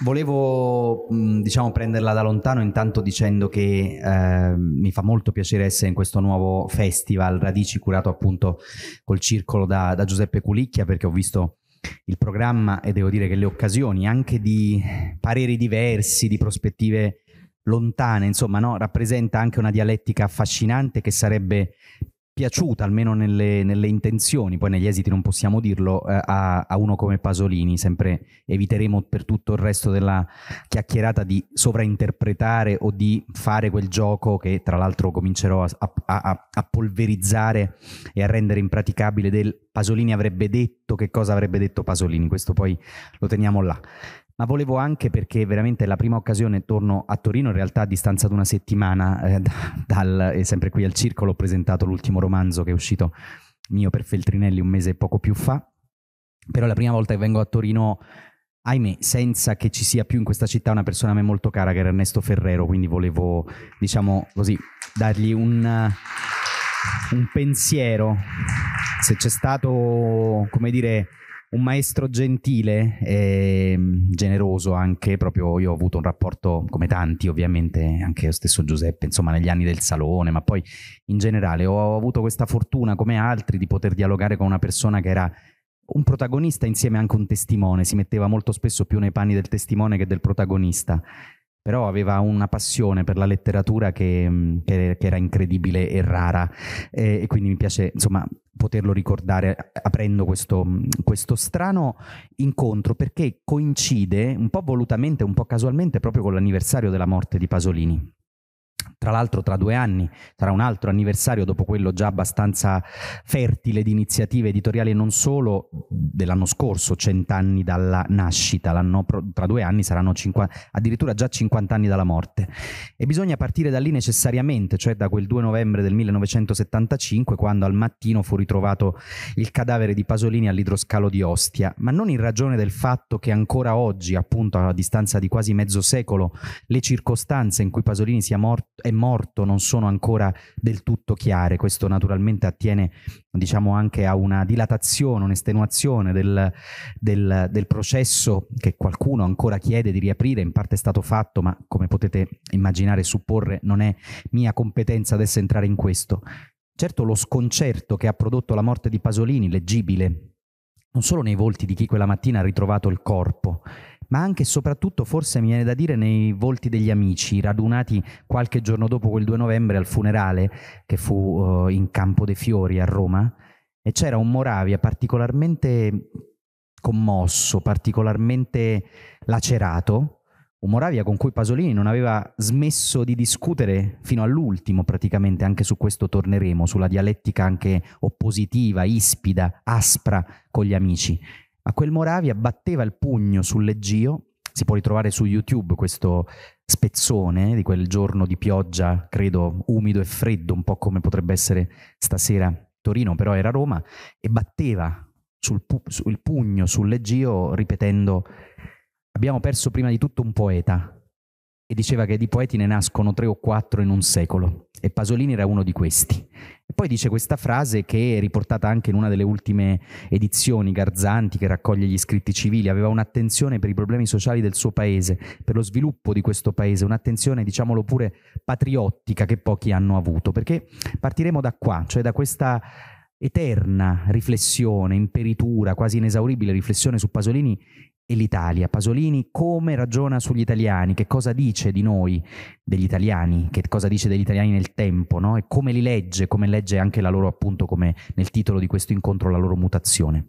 Volevo mm, diciamo, prenderla da lontano intanto dicendo che eh, mi fa molto piacere essere in questo nuovo festival Radici curato appunto col circolo da, da Giuseppe Culicchia perché ho visto il programma e devo dire che le occasioni anche di pareri diversi, di prospettive lontane, insomma, no? rappresenta anche una dialettica affascinante che sarebbe piaciuta, almeno nelle, nelle, intenzioni, poi negli esiti non possiamo dirlo, eh, a, a, uno come Pasolini, sempre eviteremo per tutto il resto della chiacchierata di sovrainterpretare o di fare quel gioco che tra l'altro comincerò a, a, a polverizzare e a rendere impraticabile del Pasolini avrebbe detto che cosa avrebbe detto Pasolini, questo poi lo teniamo là ma volevo anche perché veramente è la prima occasione torno a Torino, in realtà a distanza di una settimana, eh, dal, e sempre qui al circolo ho presentato l'ultimo romanzo che è uscito mio per Feltrinelli un mese e poco più fa, però la prima volta che vengo a Torino, ahimè, senza che ci sia più in questa città una persona a me molto cara che era Ernesto Ferrero, quindi volevo, diciamo così, dargli un, un pensiero, se c'è stato, come dire, un maestro gentile e mm, generoso anche, proprio io ho avuto un rapporto come tanti ovviamente, anche lo stesso Giuseppe, insomma negli anni del salone, ma poi in generale ho avuto questa fortuna come altri di poter dialogare con una persona che era un protagonista insieme anche un testimone, si metteva molto spesso più nei panni del testimone che del protagonista però aveva una passione per la letteratura che, mm, che, che era incredibile e rara e, e quindi mi piace insomma poterlo ricordare aprendo questo, mm, questo, strano incontro perché coincide un po' volutamente, un po' casualmente proprio con l'anniversario della morte di Pasolini. Tra l'altro tra due anni sarà un altro anniversario dopo quello già abbastanza fertile di iniziative editoriali e non solo dell'anno scorso, cent'anni dalla nascita, tra due anni saranno 50, addirittura già 50 anni dalla morte. E bisogna partire da lì necessariamente, cioè da quel 2 novembre del 1975 quando al mattino fu ritrovato il cadavere di Pasolini all'idroscalo di Ostia, ma non in ragione del fatto che ancora oggi, appunto a distanza di quasi mezzo secolo, le circostanze in cui Pasolini sia morto è morto non sono ancora del tutto chiare. Questo naturalmente attiene diciamo, anche a una dilatazione, un'estenuazione del, del, del, processo che qualcuno ancora chiede di riaprire, in parte è stato fatto, ma come potete immaginare e supporre non è mia competenza adesso entrare in questo. Certo lo sconcerto che ha prodotto la morte di Pasolini, leggibile, non solo nei volti di chi quella mattina ha ritrovato il corpo, ma anche e soprattutto forse mi viene da dire nei volti degli amici, radunati qualche giorno dopo quel 2 novembre al funerale che fu uh, in Campo dei Fiori a Roma, e c'era un Moravia particolarmente commosso, particolarmente lacerato, un Moravia con cui Pasolini non aveva smesso di discutere fino all'ultimo praticamente, anche su questo torneremo, sulla dialettica anche oppositiva, ispida, aspra con gli amici a quel Moravia, batteva il pugno sul leggio. si può ritrovare su YouTube questo spezzone di quel giorno di pioggia, credo umido e freddo, un po' come potrebbe essere stasera Torino, però era Roma, e batteva sul pu- il pugno sul leggio ripetendo abbiamo perso prima di tutto un poeta, e diceva che di poeti ne nascono tre o quattro in un secolo e Pasolini era uno di questi. E poi dice questa frase che è riportata anche in una delle ultime edizioni Garzanti che raccoglie gli scritti civili, aveva un'attenzione per i problemi sociali del suo paese, per lo sviluppo di questo paese, un'attenzione diciamolo pure patriottica che pochi hanno avuto, perché partiremo da qua, cioè da questa eterna riflessione, imperitura, quasi inesauribile riflessione su Pasolini e l'Italia. Pasolini come ragiona sugli italiani, che cosa dice di noi, degli italiani, che cosa dice degli italiani nel tempo, no? e come li legge, come legge anche la loro, appunto, come nel titolo di questo incontro, la loro mutazione.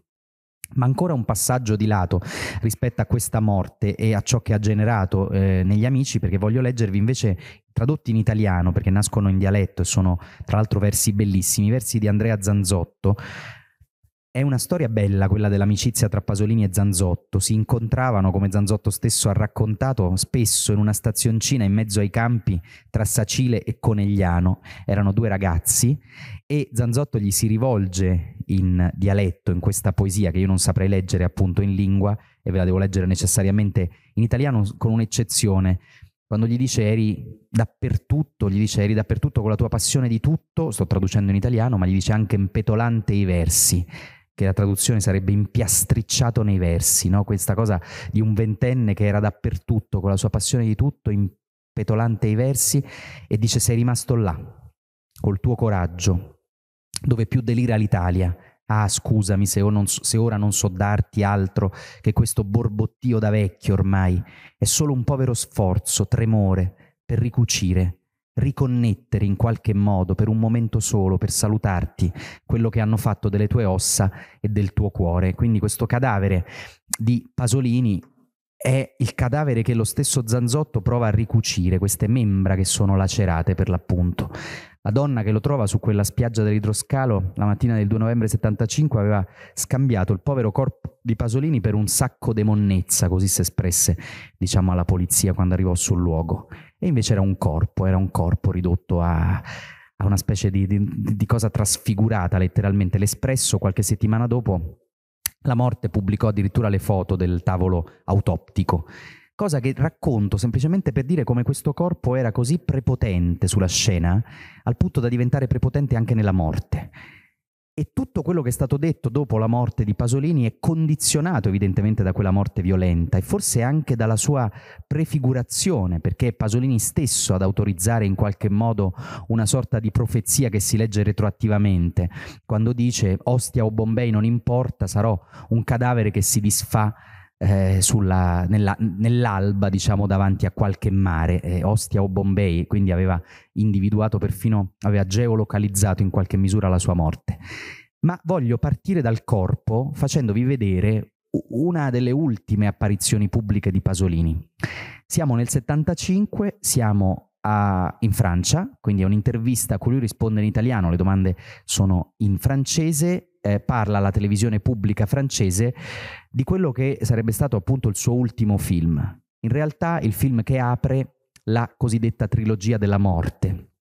Ma ancora un passaggio di lato rispetto a questa morte e a ciò che ha generato eh, negli amici, perché voglio leggervi invece tradotti in italiano, perché nascono in dialetto e sono tra l'altro versi bellissimi, versi di Andrea Zanzotto, è una storia bella quella dell'amicizia tra Pasolini e Zanzotto. Si incontravano, come Zanzotto stesso ha raccontato, spesso in una stazioncina in mezzo ai campi tra Sacile e Conegliano. Erano due ragazzi e Zanzotto gli si rivolge in dialetto, in questa poesia che io non saprei leggere appunto in lingua e ve la devo leggere necessariamente in italiano con un'eccezione quando gli dice eri dappertutto, gli dice eri dappertutto con la tua passione di tutto, sto traducendo in italiano, ma gli dice anche impetolante i versi, che la traduzione sarebbe impiastricciato nei versi, no? questa cosa di un ventenne che era dappertutto, con la sua passione di tutto, impetolante ai versi, e dice sei rimasto là, col tuo coraggio, dove più delira l'Italia. Ah, scusami se, non, se ora non so darti altro che questo borbottio da vecchio ormai, è solo un povero sforzo, tremore, per ricucire riconnettere in qualche modo, per un momento solo, per salutarti, quello che hanno fatto delle tue ossa e del tuo cuore. Quindi questo cadavere di Pasolini è il cadavere che lo stesso Zanzotto prova a ricucire, queste membra che sono lacerate per l'appunto. La donna che lo trova su quella spiaggia dell'idroscalo la mattina del 2 novembre 75 aveva scambiato il povero corpo di Pasolini per un sacco di monnezza, così si espresse, diciamo, alla polizia quando arrivò sul luogo. E invece era un corpo, era un corpo ridotto a, a una specie di, di, di cosa trasfigurata letteralmente. L'Espresso qualche settimana dopo la morte pubblicò addirittura le foto del tavolo autoptico cosa che racconto semplicemente per dire come questo corpo era così prepotente sulla scena, al punto da diventare prepotente anche nella morte. E tutto quello che è stato detto dopo la morte di Pasolini è condizionato evidentemente da quella morte violenta e forse anche dalla sua prefigurazione, perché è Pasolini stesso ad autorizzare in qualche modo una sorta di profezia che si legge retroattivamente, quando dice Ostia o Bombei non importa, sarò un cadavere che si disfà eh, sulla, nella, nell'alba, diciamo, davanti a qualche mare, eh, Ostia o Bombay, quindi aveva individuato perfino, aveva geolocalizzato in qualche misura la sua morte. Ma voglio partire dal corpo facendovi vedere una delle ultime apparizioni pubbliche di Pasolini. Siamo nel 75, siamo a, in Francia, quindi è un'intervista a cui lui risponde in italiano, le domande sono in francese eh, parla alla televisione pubblica francese di quello che sarebbe stato appunto il suo ultimo film. In realtà il film che apre la cosiddetta trilogia della morte,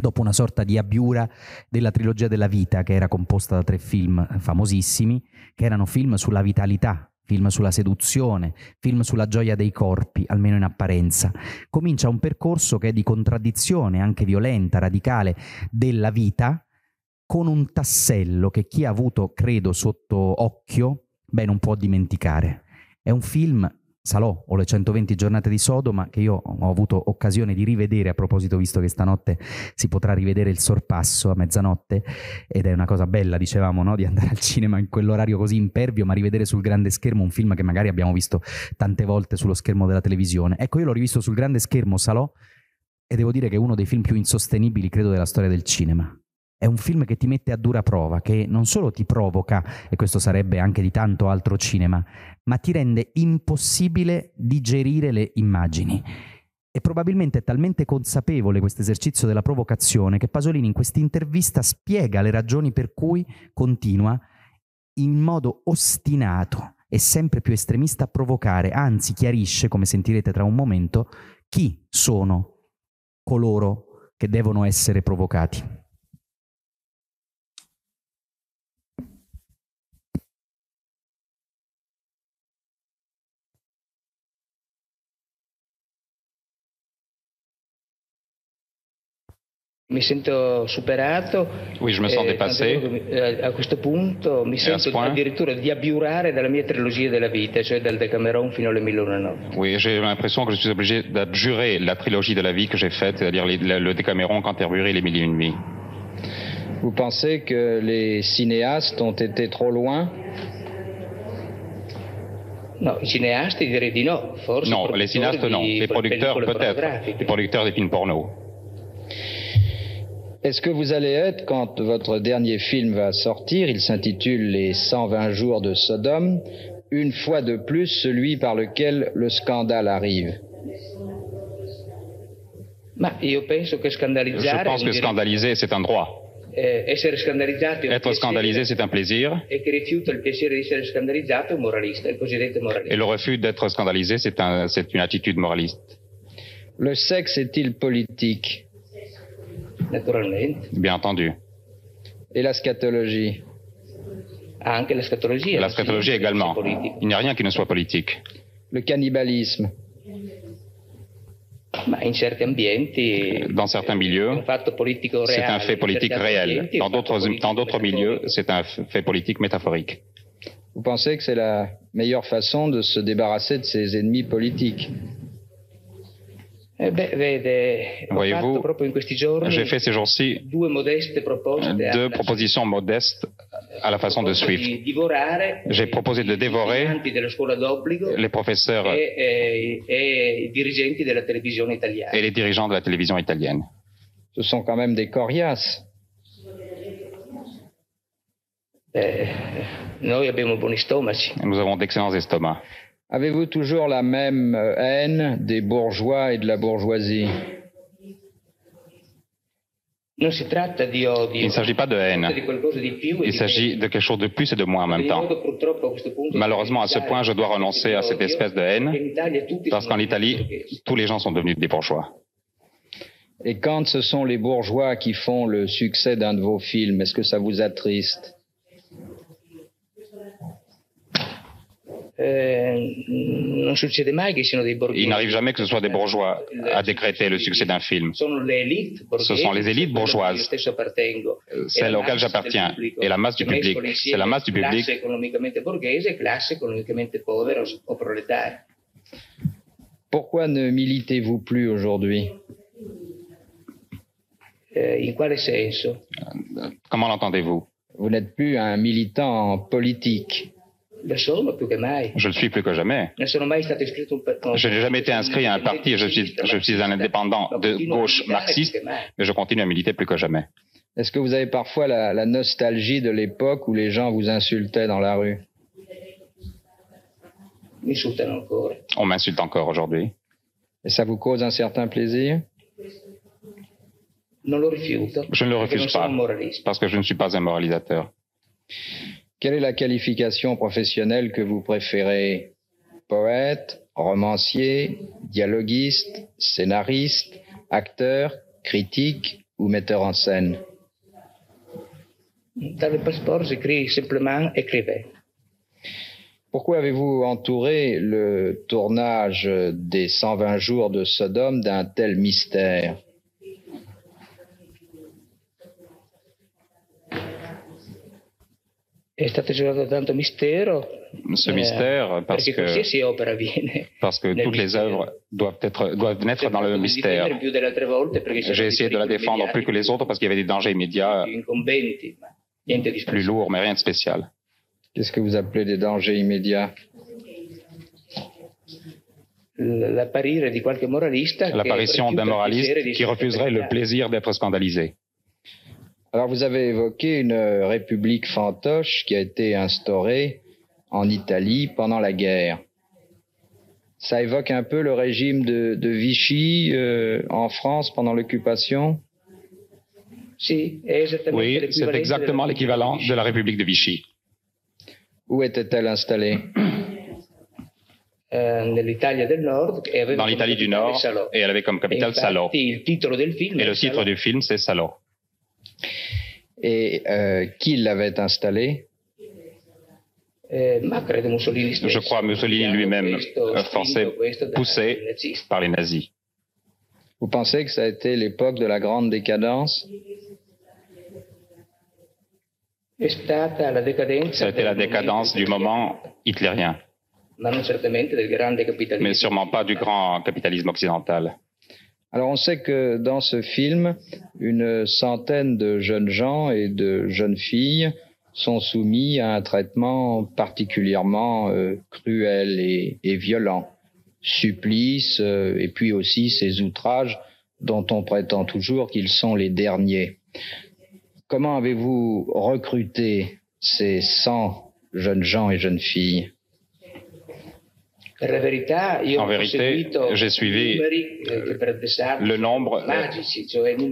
dopo una sorta di abiura della trilogia della vita, che era composta da tre film famosissimi, che erano film sulla vitalità, film sulla seduzione, film sulla gioia dei corpi, almeno in apparenza. Comincia un percorso che è di contraddizione, anche violenta, radicale, della vita, con un tassello che chi ha avuto, credo, sotto occhio, beh, non può dimenticare. È un film, Salò o le 120 giornate di Sodoma, che io ho avuto occasione di rivedere, a proposito, visto che stanotte si potrà rivedere il sorpasso a mezzanotte, ed è una cosa bella, dicevamo, no? di andare al cinema in quell'orario così impervio, ma rivedere sul grande schermo un film che magari abbiamo visto tante volte sullo schermo della televisione. Ecco, io l'ho rivisto sul grande schermo Salò e devo dire che è uno dei film più insostenibili, credo, della storia del cinema è un film che ti mette a dura prova, che non solo ti provoca, e questo sarebbe anche di tanto altro cinema, ma ti rende impossibile digerire le immagini. E probabilmente è talmente consapevole questo esercizio della provocazione che Pasolini in questa intervista spiega le ragioni per cui continua in modo ostinato e sempre più estremista a provocare, anzi chiarisce, come sentirete tra un momento, chi sono coloro che devono essere provocati. Oui, je me sens eh, dépassé. Eh, à ce point, Oui, j'ai l'impression que je suis obligé d'abjurer la trilogie de la vie que j'ai faite, c'est-à-dire le Décameron Canterbury et les Mille et Nuits. Vous pensez que les cinéastes ont été trop loin non, les cinéastes, non. les cinéastes, non. Les producteurs, peut-être. Les producteurs des films porno. Est-ce que vous allez être, quand votre dernier film va sortir, il s'intitule Les 120 jours de Sodome, une fois de plus celui par lequel le scandale arrive bah, Je pense que scandaliser, c'est un droit. Eh, être scandalisé, c'est un plaisir. Et le refus d'être scandalisé, c'est une attitude moraliste. Le sexe est-il politique Bien entendu. Et la scatologie ah, La scatologie également. Il n'y a rien qui ne soit politique. Le cannibalisme. Dans certains milieux, c'est un fait politique réel. Dans d'autres milieux, c'est un fait politique métaphorique. Vous pensez que c'est la meilleure façon de se débarrasser de ses ennemis politiques eh, Voyez-vous, j'ai fait ces jours-ci deux propositions modestes à la façon de Swift. J'ai proposé de dévorer les professeurs e, e, e et les dirigeants de la télévision italienne. Ce sont quand même des coriaces. Eh, Nous avons d'excellents estomacs. Avez-vous toujours la même euh, haine des bourgeois et de la bourgeoisie il ne s'agit pas de haine, e il s'agit de quelque chose de plus et de moins en même temps. Malheureusement, à ce point, je dois renoncer à cette espèce de haine, parce qu'en Italie, tous les gens sont devenus des bourgeois. Et quand ce sont les bourgeois qui font le succès d'un de vos films, est-ce que ça vous attriste Euh, Il n'arrive jamais que ce soit des bourgeois à décréter le succès d'un film. Ce sont les élites bourgeoises, euh, celles auxquelles j'appartiens, et la masse du public. C'est la masse du public. Pourquoi ne militez-vous plus aujourd'hui euh, Comment l'entendez-vous Vous, Vous n'êtes plus un militant politique. Je le suis plus que jamais. Je n'ai jamais été inscrit à un parti, je suis, je suis un indépendant de gauche marxiste, mais je continue à militer plus que jamais. Est-ce que vous avez parfois la, la nostalgie de l'époque où les gens vous insultaient dans la rue On m'insulte encore aujourd'hui. Et ça vous cause un certain plaisir Je ne le refuse pas, parce que je ne suis pas un moralisateur. Quelle est la qualification professionnelle que vous préférez Poète, romancier, dialoguiste, scénariste, acteur, critique ou metteur en scène Dans le passeport, j'écris simplement écrivain. Pourquoi avez-vous entouré le tournage des 120 jours de Sodome d'un tel mystère Ce eh, mystère, parce, que, parce que toutes les œuvres doivent, être, doivent naître dans le mystère. J'ai essayé de la défendre plus que les autres parce qu'il y avait des dangers immédiats plus lourds, mais rien de spécial. Qu'est-ce que vous appelez des dangers immédiats L'apparition d'un moraliste e qui refuserait le plaisir d'être scandalisé. Alors vous avez évoqué une euh, république fantoche qui a été instaurée en Italie pendant la guerre. Ça évoque un peu le régime de, Vichy euh, en France pendant l'occupation Oui, c'est exactement l'équivalent de, de, la République de Vichy. Où était-elle installée euh, Dans l'Italie du Nord, et elle avait comme capitale Salo. Et le titre du film, c'est Salo. Et euh, qui l'avait installé euh, Je crois Mussolini lui-même, euh, Français poussé par les nazis. Vous pensez que ça a été l'époque de la grande décadence Ça a été la décadence du moment hitlérien, mais sûrement pas du grand capitalisme occidental. Alors on sait que dans ce film, une centaine de jeunes gens et de jeunes filles sont soumis à un traitement particulièrement euh, cruel et, violent, supplice euh, et puis aussi ces outrages dont on prétend toujours qu'ils sont les derniers. Comment avez-vous recruté ces 100 jeunes gens et jeunes filles en vérité, j'ai suivi eh, le nombre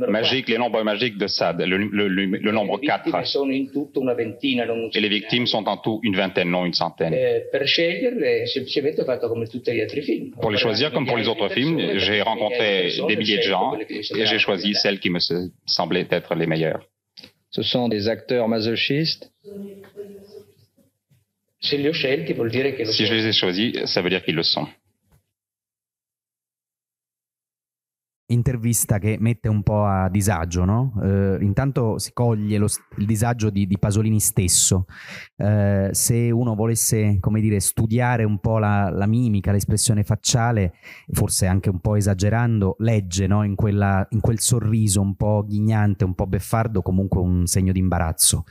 magique, les nombres magiques de Sad. le, le nombre 4. Et les victimes sont en tout une vingtaine, non une centaine. Eh, eh, pour les choisir, comme pour les autres films, j'ai rencontré des milliers de gens et j'ai choisi celles qui me semblaient être les meilleures. Ce sont des acteurs masochistes si je les ai choisis, ça veut dire qu'ils le sont. intervista che mette un po' a disagio, no? eh, intanto si coglie lo, il disagio di, di Pasolini stesso. Eh, se uno volesse, come dire, studiare un po' la, la, mimica, l'espressione facciale, forse anche un po' esagerando, legge no? in, quella, in, quel sorriso un po' ghignante, un po' beffardo, comunque un segno di imbarazzo.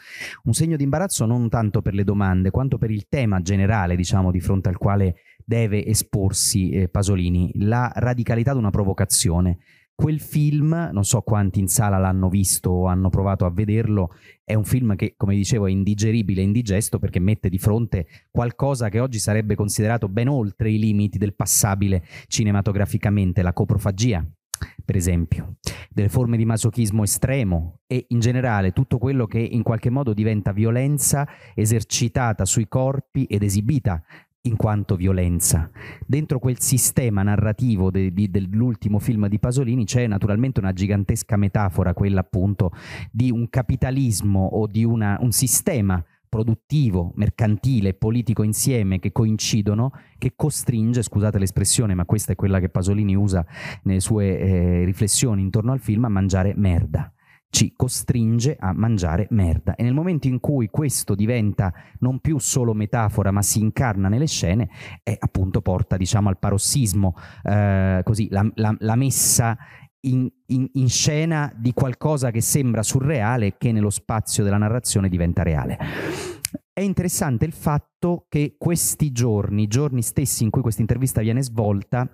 Un segno di imbarazzo non tanto per le domande, quanto per il tema generale, diciamo, di fronte al quale deve esporsi eh, Pasolini, la radicalità di una provocazione. Quel film, non so quanti in sala l'hanno visto o hanno provato a vederlo, è un film che, come dicevo, è indigeribile, indigesto perché mette di fronte qualcosa che oggi sarebbe considerato ben oltre i limiti del passabile cinematograficamente, la coprofagia, per esempio, delle forme di masochismo estremo e in generale tutto quello che in qualche modo diventa violenza esercitata sui corpi ed esibita in quanto violenza. Dentro quel sistema narrativo de, de, dell'ultimo film di Pasolini c'è naturalmente una gigantesca metafora, quella appunto di un capitalismo o di una, un sistema produttivo, mercantile e politico insieme che coincidono, che costringe, scusate l'espressione, ma questa è quella che Pasolini usa nelle sue eh, riflessioni intorno al film, a mangiare merda ci costringe a mangiare merda. E nel momento in cui questo diventa non più solo metafora, ma si incarna nelle scene, eh, appunto porta diciamo, al parossismo, eh, così, la, la, la messa in, in, in, scena di qualcosa che sembra surreale che nello spazio della narrazione diventa reale. È interessante il fatto che questi giorni, i giorni stessi in cui questa intervista viene svolta,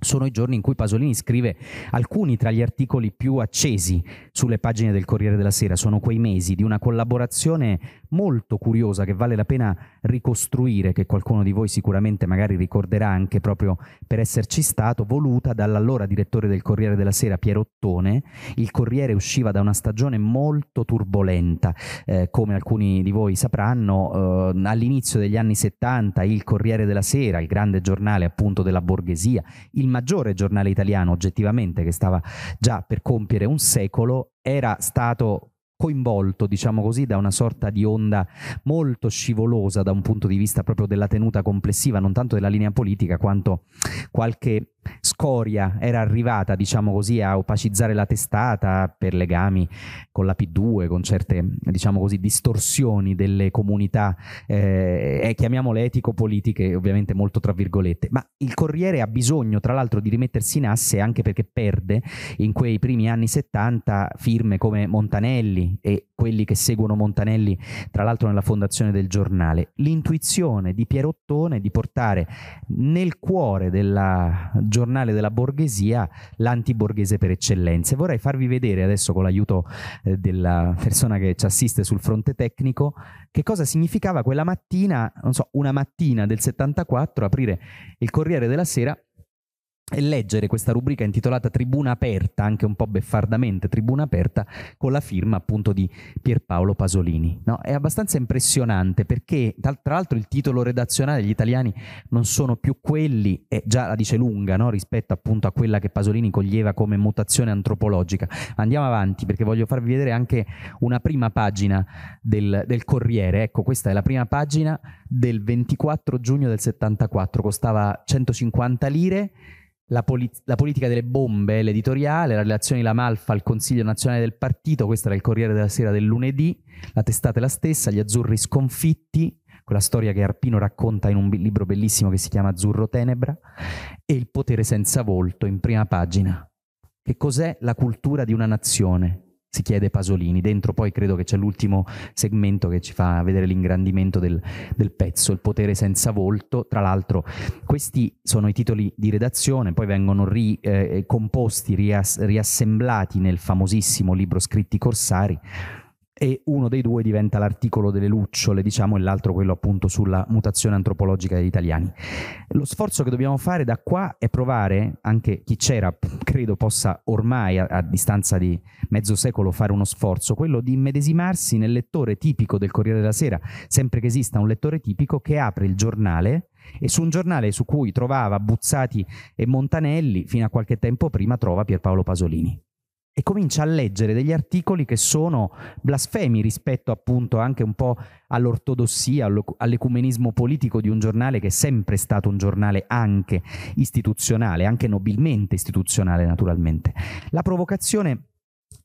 sono i giorni in cui Pasolini scrive alcuni tra gli articoli più accesi sulle pagine del Corriere della Sera, sono quei mesi di una collaborazione molto curiosa che vale la pena ricostruire, che qualcuno di voi sicuramente magari ricorderà anche proprio per esserci stato, voluta dall'allora direttore del Corriere della Sera Piero Ottone. Il Corriere usciva da una stagione molto turbolenta, eh, come alcuni di voi sapranno, eh, all'inizio degli anni 70 il Corriere della Sera, il grande giornale appunto della borghesia, il maggiore giornale italiano oggettivamente che stava già per compiere un secolo, era stato coinvolto, diciamo così, da una sorta di onda molto scivolosa da un punto di vista proprio della tenuta complessiva, non tanto della linea politica quanto qualche scoria era arrivata, diciamo così, a opacizzare la testata per legami con la P2, con certe, diciamo così, distorsioni delle comunità, eh, eh, chiamiamole etico-politiche, ovviamente molto tra virgolette. Ma il Corriere ha bisogno, tra l'altro, di rimettersi in asse anche perché perde in quei primi anni 70 firme come Montanelli e quelli che seguono Montanelli, tra l'altro, nella fondazione del giornale. L'intuizione di Pierottone di portare nel cuore della giornale della borghesia, l'antiborghese per eccellenza. vorrei farvi vedere adesso con l'aiuto eh, della persona che ci assiste sul fronte tecnico che cosa significava quella mattina, non so, una mattina del 74 aprire il Corriere della Sera e leggere questa rubrica intitolata Tribuna Aperta, anche un po' beffardamente Tribuna Aperta, con la firma appunto di Pierpaolo Pasolini. No, è abbastanza impressionante perché tra l'altro il titolo redazionale degli italiani non sono più quelli, e già la dice lunga no? rispetto appunto a quella che Pasolini coglieva come mutazione antropologica. Andiamo avanti perché voglio farvi vedere anche una prima pagina del, del Corriere, ecco questa è la prima pagina del 24 giugno del 74, costava 150 lire la, poli- la, politica delle bombe, l'editoriale, la relazione La Malfa al Consiglio nazionale del partito, questo era il Corriere della Sera del lunedì, la testata è la stessa, gli azzurri sconfitti, quella storia che Arpino racconta in un libro bellissimo che si chiama Azzurro Tenebra, e il potere senza volto in prima pagina. Che cos'è la cultura di una nazione? si chiede Pasolini. Dentro poi credo che c'è l'ultimo segmento che ci fa vedere l'ingrandimento del, del, pezzo, il potere senza volto. Tra l'altro questi sono i titoli di redazione, poi vengono ricomposti, eh, rias- riassemblati nel famosissimo libro Scritti Corsari e uno dei due diventa l'articolo delle lucciole, diciamo, e l'altro quello appunto sulla mutazione antropologica degli italiani. Lo sforzo che dobbiamo fare da qua è provare, anche chi c'era credo possa ormai a, a distanza di mezzo secolo fare uno sforzo, quello di immedesimarsi nel lettore tipico del Corriere della Sera, sempre che esista un lettore tipico che apre il giornale e su un giornale su cui trovava Buzzati e Montanelli fino a qualche tempo prima trova Pierpaolo Pasolini e comincia a leggere degli articoli che sono blasfemi rispetto appunto anche un po' all'ortodossia, all'ecumenismo politico di un giornale che è sempre stato un giornale anche istituzionale, anche nobilmente istituzionale naturalmente. La provocazione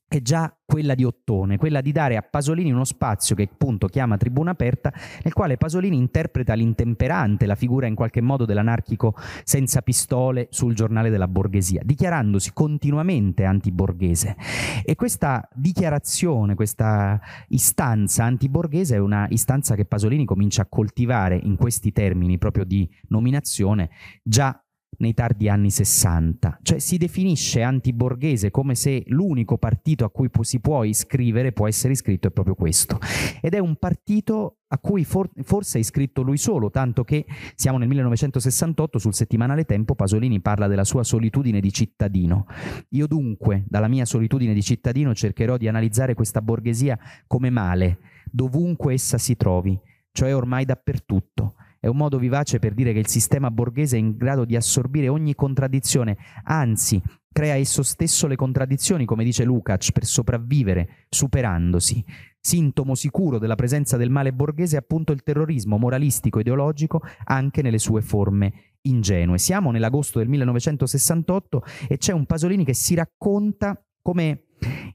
è già quella di Ottone, quella di dare a Pasolini uno spazio che appunto chiama tribuna aperta, nel quale Pasolini interpreta l'intemperante, la figura in qualche modo dell'anarchico senza pistole sul giornale della borghesia, dichiarandosi continuamente antiborghese. E questa dichiarazione, questa istanza antiborghese è una istanza che Pasolini comincia a coltivare in questi termini proprio di nominazione già nei tardi anni 60, cioè si definisce antiborghese come se l'unico partito a cui si può iscrivere, può essere iscritto, è proprio questo. Ed è un partito a cui for- forse è iscritto lui solo, tanto che siamo nel 1968 sul settimanale Tempo, Pasolini parla della sua solitudine di cittadino. Io dunque, dalla mia solitudine di cittadino, cercherò di analizzare questa borghesia come male, dovunque essa si trovi, cioè ormai dappertutto è un modo vivace per dire che il sistema borghese è in grado di assorbire ogni contraddizione, anzi crea esso stesso le contraddizioni, come dice Lukács, per sopravvivere, superandosi. Sintomo sicuro della presenza del male borghese è appunto il terrorismo moralistico ideologico anche nelle sue forme ingenue. Siamo nell'agosto del 1968 e c'è un Pasolini che si racconta come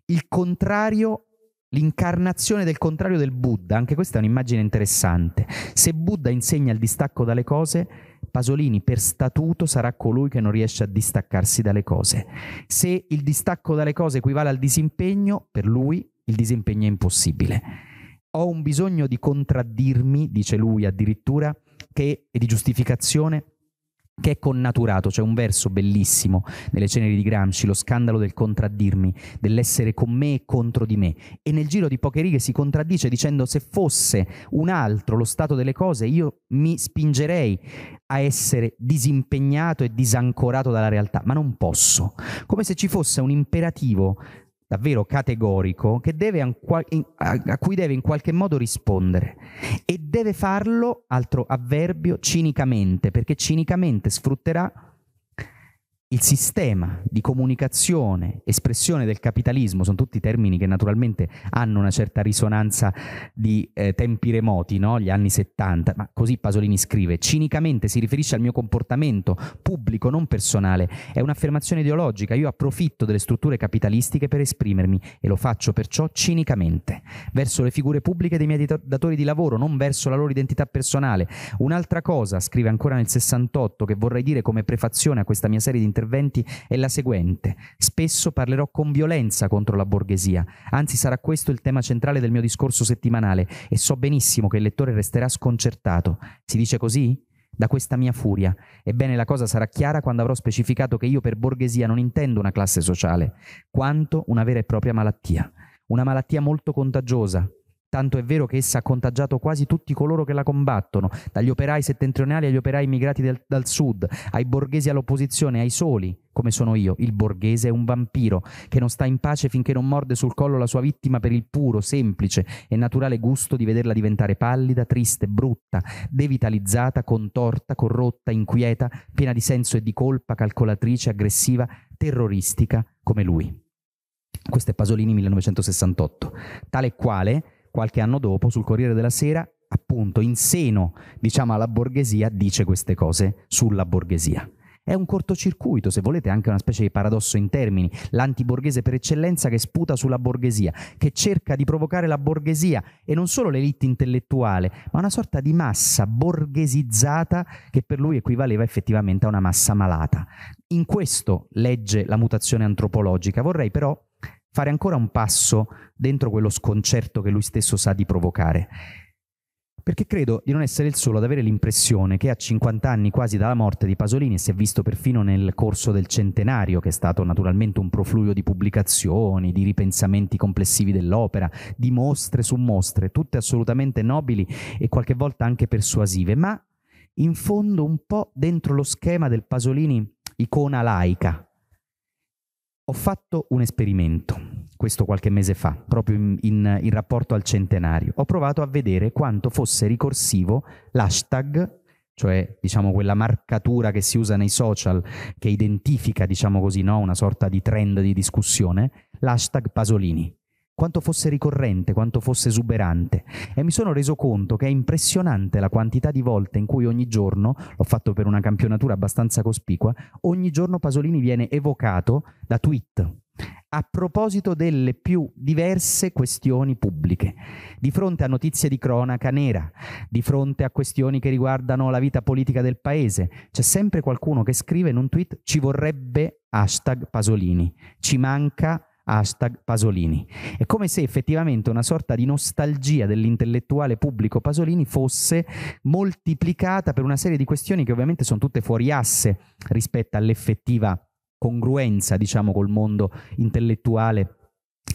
il contrario L'incarnazione del contrario del Buddha, anche questa è un'immagine interessante. Se Buddha insegna il distacco dalle cose, Pasolini per statuto sarà colui che non riesce a distaccarsi dalle cose. Se il distacco dalle cose equivale al disimpegno, per lui il disimpegno è impossibile. Ho un bisogno di contraddirmi, dice lui addirittura, che è di giustificazione che è connaturato, c'è cioè un verso bellissimo nelle ceneri di Gramsci, lo scandalo del contraddirmi, dell'essere con me e contro di me, e nel giro di poche righe si contraddice dicendo se fosse un altro lo stato delle cose io mi spingerei a essere disimpegnato e disancorato dalla realtà, ma non posso, come se ci fosse un imperativo davvero categorico che deve a cui deve in qualche modo rispondere e deve farlo, altro avverbio, cinicamente, perché cinicamente sfrutterà il sistema di comunicazione, espressione del capitalismo, sono tutti termini che naturalmente hanno una certa risonanza di eh, tempi remoti, no? gli anni 70, ma così Pasolini scrive, cinicamente si riferisce al mio comportamento pubblico, non personale, è un'affermazione ideologica, io approfitto delle strutture capitalistiche per esprimermi e lo faccio perciò cinicamente, verso le figure pubbliche dei miei datori di lavoro, non verso la loro identità personale. Un'altra cosa, scrive ancora nel 68, che vorrei dire come prefazione a questa mia serie di interventi, interventi è la seguente. Spesso parlerò con violenza contro la borghesia, anzi sarà questo il tema centrale del mio discorso settimanale e so benissimo che il lettore resterà sconcertato. Si dice così? da questa mia furia. Ebbene, la cosa sarà chiara quando avrò specificato che io per borghesia non intendo una classe sociale, quanto una vera e propria malattia. Una malattia molto contagiosa, Tanto è vero che essa ha contagiato quasi tutti coloro che la combattono, dagli operai settentrionali agli operai immigrati del, dal sud, ai borghesi all'opposizione, ai soli, come sono io. Il borghese è un vampiro che non sta in pace finché non morde sul collo la sua vittima per il puro, semplice e naturale gusto di vederla diventare pallida, triste, brutta, devitalizzata, contorta, corrotta, inquieta, piena di senso e di colpa, calcolatrice, aggressiva, terroristica come lui. Questo è Pasolini 1968. Tale quale qualche anno dopo sul Corriere della Sera, appunto in seno diciamo, alla borghesia, dice queste cose sulla borghesia. È un cortocircuito, se volete, anche una specie di paradosso in termini. L'antiborghese per eccellenza che sputa sulla borghesia, che cerca di provocare la borghesia e non solo l'elite intellettuale, ma una sorta di massa borghesizzata che per lui equivaleva effettivamente a una massa malata. In questo legge la mutazione antropologica. Vorrei però fare ancora un passo dentro quello sconcerto che lui stesso sa di provocare. Perché credo di non essere il solo ad avere l'impressione che a 50 anni quasi dalla morte di Pasolini, si è visto perfino nel corso del centenario, che è stato naturalmente un profluio di pubblicazioni, di ripensamenti complessivi dell'opera, di mostre su mostre, tutte assolutamente nobili e qualche volta anche persuasive, ma in fondo un po' dentro lo schema del Pasolini icona laica, ho fatto un esperimento, questo qualche mese fa, proprio in, in, in rapporto al centenario. Ho provato a vedere quanto fosse ricorsivo l'hashtag cioè diciamo quella marcatura che si usa nei social che identifica, diciamo così, no? una sorta di trend di discussione, l'hashtag Pasolini quanto fosse ricorrente, quanto fosse esuberante e mi sono reso conto che è impressionante la quantità di volte in cui ogni giorno, l'ho fatto per una campionatura abbastanza cospicua, ogni giorno Pasolini viene evocato da tweet a proposito delle più diverse questioni pubbliche, di fronte a notizie di cronaca nera, di fronte a questioni che riguardano la vita politica del paese, c'è sempre qualcuno che scrive in un tweet ci vorrebbe hashtag Pasolini, ci manca hashtag Pasolini. È come se effettivamente una sorta di nostalgia dell'intellettuale pubblico Pasolini fosse moltiplicata per una serie di questioni che ovviamente sono tutte fuori asse rispetto all'effettiva congruenza, diciamo, col mondo intellettuale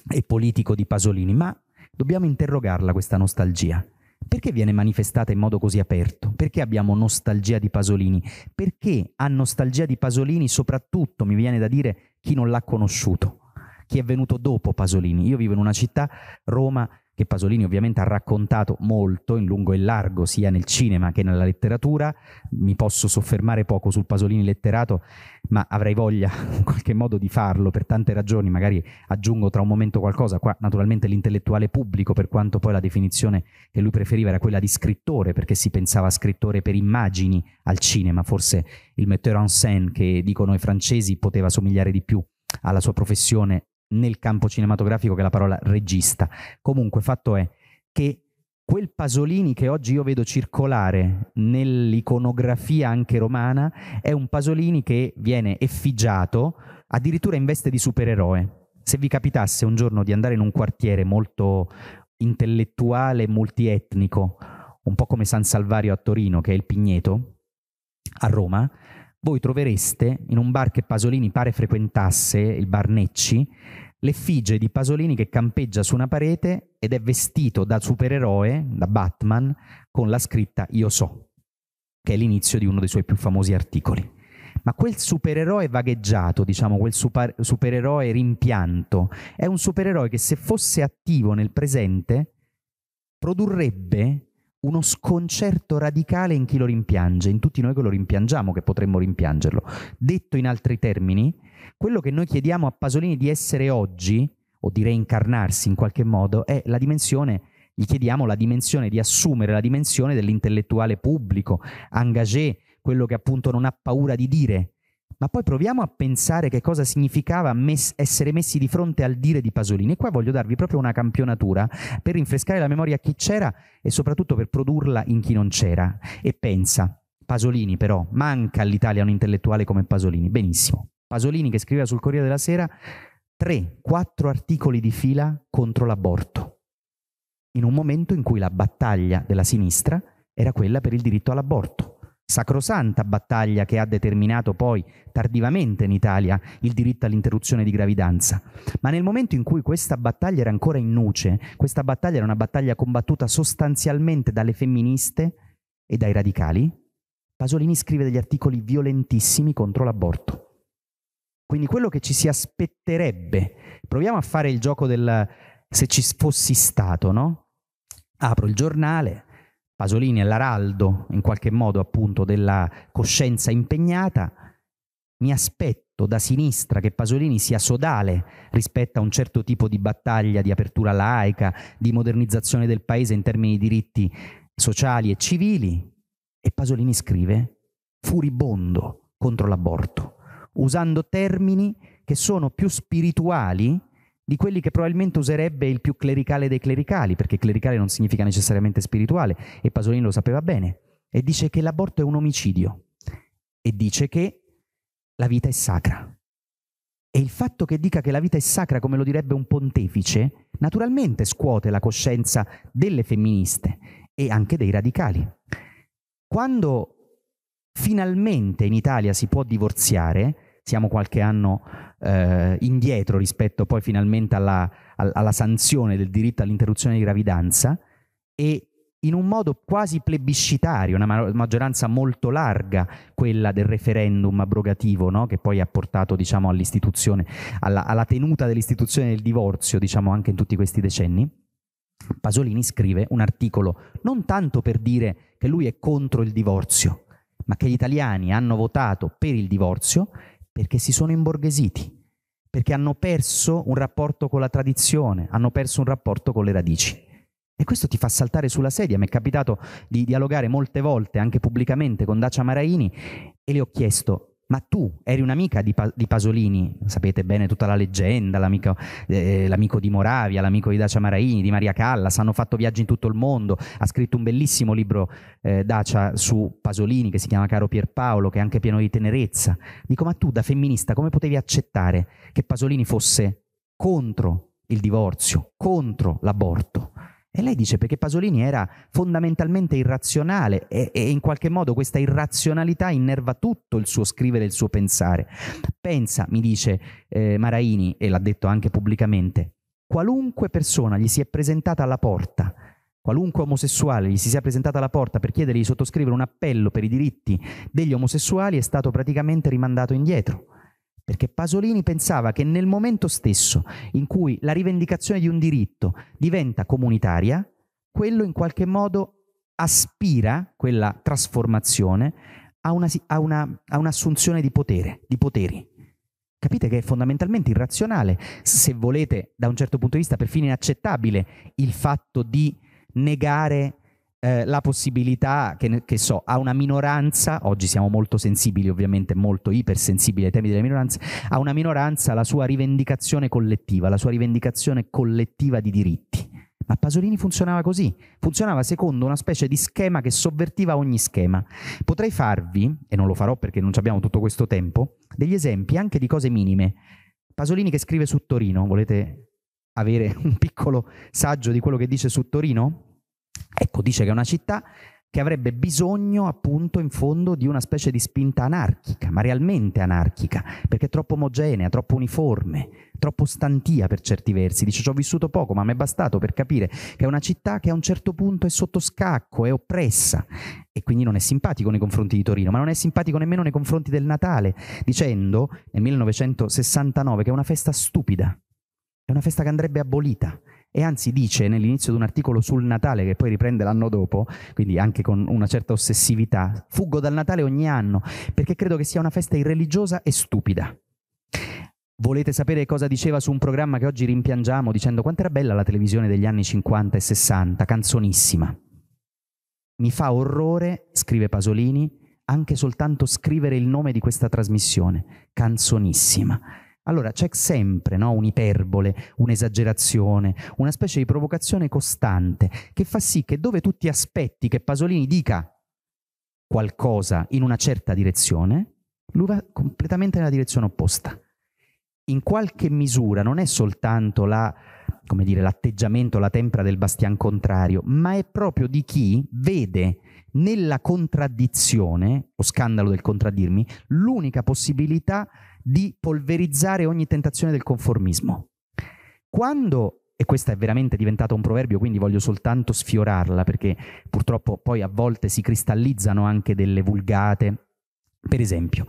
e politico di Pasolini, ma dobbiamo interrogarla questa nostalgia. Perché viene manifestata in modo così aperto? Perché abbiamo nostalgia di Pasolini? Perché ha nostalgia di Pasolini soprattutto, mi viene da dire, chi non l'ha conosciuto? chi è venuto dopo Pasolini. Io vivo in una città, Roma, che Pasolini ovviamente ha raccontato molto in lungo e largo, sia nel cinema che nella letteratura. Mi posso soffermare poco sul Pasolini letterato, ma avrei voglia in qualche modo di farlo per tante ragioni, magari aggiungo tra un momento qualcosa. Qua naturalmente l'intellettuale pubblico, per quanto poi la definizione che lui preferiva era quella di scrittore, perché si pensava scrittore per immagini al cinema, forse il metteur en scène che dicono i francesi poteva somigliare di più alla sua professione nel campo cinematografico che la parola regista. Comunque, fatto è che quel Pasolini che oggi io vedo circolare nell'iconografia anche romana è un Pasolini che viene effigiato addirittura in veste di supereroe. Se vi capitasse un giorno di andare in un quartiere molto intellettuale, multietnico, un po' come San Salvario a Torino, che è il Pigneto, a Roma, voi trovereste in un bar che Pasolini pare frequentasse, il bar Necci, l'effigie di Pasolini che campeggia su una parete ed è vestito da supereroe, da Batman, con la scritta Io so, che è l'inizio di uno dei suoi più famosi articoli. Ma quel supereroe vagheggiato, diciamo, quel super, supereroe rimpianto, è un supereroe che se fosse attivo nel presente produrrebbe uno sconcerto radicale in chi lo rimpiange, in tutti noi che lo rimpiangiamo, che potremmo rimpiangerlo. Detto in altri termini, quello che noi chiediamo a Pasolini di essere oggi, o di reincarnarsi in qualche modo, è la dimensione gli chiediamo la dimensione di assumere la dimensione dell'intellettuale pubblico, engagé, quello che appunto non ha paura di dire, ma poi proviamo a pensare che cosa significava mes- essere messi di fronte al dire di Pasolini. E qua voglio darvi proprio una campionatura per rinfrescare la memoria a chi c'era e soprattutto per produrla in chi non c'era. E pensa, Pasolini però, manca all'Italia un intellettuale come Pasolini. Benissimo. Pasolini che scriveva sul Corriere della Sera 3-4 articoli di fila contro l'aborto, in un momento in cui la battaglia della sinistra era quella per il diritto all'aborto sacrosanta battaglia che ha determinato poi tardivamente in Italia il diritto all'interruzione di gravidanza. Ma nel momento in cui questa battaglia era ancora in nuce, questa battaglia era una battaglia combattuta sostanzialmente dalle femministe e dai radicali, Pasolini scrive degli articoli violentissimi contro l'aborto. Quindi quello che ci si aspetterebbe, proviamo a fare il gioco del se ci fossi stato, no? Apro il giornale, Pasolini è l'araldo, in qualche modo appunto, della coscienza impegnata, mi aspetto da sinistra che Pasolini sia sodale rispetto a un certo tipo di battaglia di apertura laica, di modernizzazione del paese in termini di diritti sociali e civili, e Pasolini scrive furibondo contro l'aborto, usando termini che sono più spirituali di quelli che probabilmente userebbe il più clericale dei clericali, perché clericale non significa necessariamente spirituale, e Pasolini lo sapeva bene, e dice che l'aborto è un omicidio, e dice che la vita è sacra. E il fatto che dica che la vita è sacra, come lo direbbe un pontefice, naturalmente scuote la coscienza delle femministe e anche dei radicali. Quando finalmente in Italia si può divorziare, siamo qualche anno eh, indietro rispetto poi finalmente alla, alla sanzione del diritto all'interruzione di gravidanza e in un modo quasi plebiscitario, una maggioranza molto larga, quella del referendum abrogativo, no? che poi ha portato diciamo, all'istituzione, alla, alla, tenuta dell'istituzione del divorzio, diciamo, anche in tutti questi decenni. Pasolini scrive un articolo non tanto per dire che lui è contro il divorzio, ma che gli italiani hanno votato per il divorzio perché si sono imborghesiti, perché hanno perso un rapporto con la tradizione, hanno perso un rapporto con le radici. E questo ti fa saltare sulla sedia. Mi è capitato di dialogare molte volte, anche pubblicamente, con Dacia Maraini e le ho chiesto, ma tu eri un'amica di, pa- di Pasolini, sapete bene tutta la leggenda, l'amico, eh, l'amico, di Moravia, l'amico di Dacia Maraini, di Maria Callas, hanno fatto viaggi in tutto il mondo, ha scritto un bellissimo libro eh, Dacia su Pasolini che si chiama Caro Pierpaolo, che è anche pieno di tenerezza. Dico, ma tu da femminista come potevi accettare che Pasolini fosse contro il divorzio, contro l'aborto? E lei dice perché Pasolini era fondamentalmente irrazionale e, e, in qualche modo questa irrazionalità innerva tutto il suo scrivere e il suo pensare. Pensa, mi dice eh, Maraini, e l'ha detto anche pubblicamente, qualunque persona gli si è presentata alla porta, qualunque omosessuale gli si sia presentata alla porta per chiedergli di sottoscrivere un appello per i diritti degli omosessuali è stato praticamente rimandato indietro perché Pasolini pensava che nel momento stesso in cui la rivendicazione di un diritto diventa comunitaria, quello in qualche modo aspira, quella trasformazione, a, una, a, una, a un'assunzione di potere, di poteri. Capite che è fondamentalmente irrazionale, se volete, da un certo punto di vista, perfino inaccettabile il fatto di negare eh, la possibilità che, che, so a una minoranza, oggi siamo molto sensibili ovviamente, molto ipersensibili ai temi delle minoranze, a una minoranza la sua rivendicazione collettiva, la sua rivendicazione collettiva di diritti. Ma Pasolini funzionava così, funzionava secondo una specie di schema che sovvertiva ogni schema. Potrei farvi, e non lo farò perché non abbiamo tutto questo tempo, degli esempi anche di cose minime. Pasolini che scrive su Torino, volete avere un piccolo saggio di quello che dice su Torino? Ecco, dice che è una città che avrebbe bisogno appunto in fondo di una specie di spinta anarchica, ma realmente anarchica, perché è troppo omogenea, troppo uniforme, troppo stantia per certi versi. Dice ci ho vissuto poco, ma mi è bastato per capire che è una città che a un certo punto è sotto scacco, è oppressa e quindi non è simpatico nei confronti di Torino, ma non è simpatico nemmeno nei confronti del Natale, dicendo nel 1969 che è una festa stupida, è una festa che andrebbe abolita, e anzi dice nell'inizio di un articolo sul Natale che poi riprende l'anno dopo, quindi anche con una certa ossessività, fuggo dal Natale ogni anno perché credo che sia una festa irreligiosa e stupida. Volete sapere cosa diceva su un programma che oggi rimpiangiamo dicendo quanto era bella la televisione degli anni 50 e 60, canzonissima. Mi fa orrore, scrive Pasolini, anche soltanto scrivere il nome di questa trasmissione, canzonissima. Allora c'è sempre no, un'iperbole, un'esagerazione, una specie di provocazione costante che fa sì che dove tu ti aspetti che Pasolini dica qualcosa in una certa direzione, lui va completamente nella direzione opposta. In qualche misura non è soltanto la, dire, l'atteggiamento, la tempra del bastian contrario, ma è proprio di chi vede nella contraddizione, lo scandalo del contraddirmi, l'unica possibilità di polverizzare ogni tentazione del conformismo. Quando e questa è veramente diventata un proverbio, quindi voglio soltanto sfiorarla perché purtroppo poi a volte si cristallizzano anche delle vulgate. Per esempio,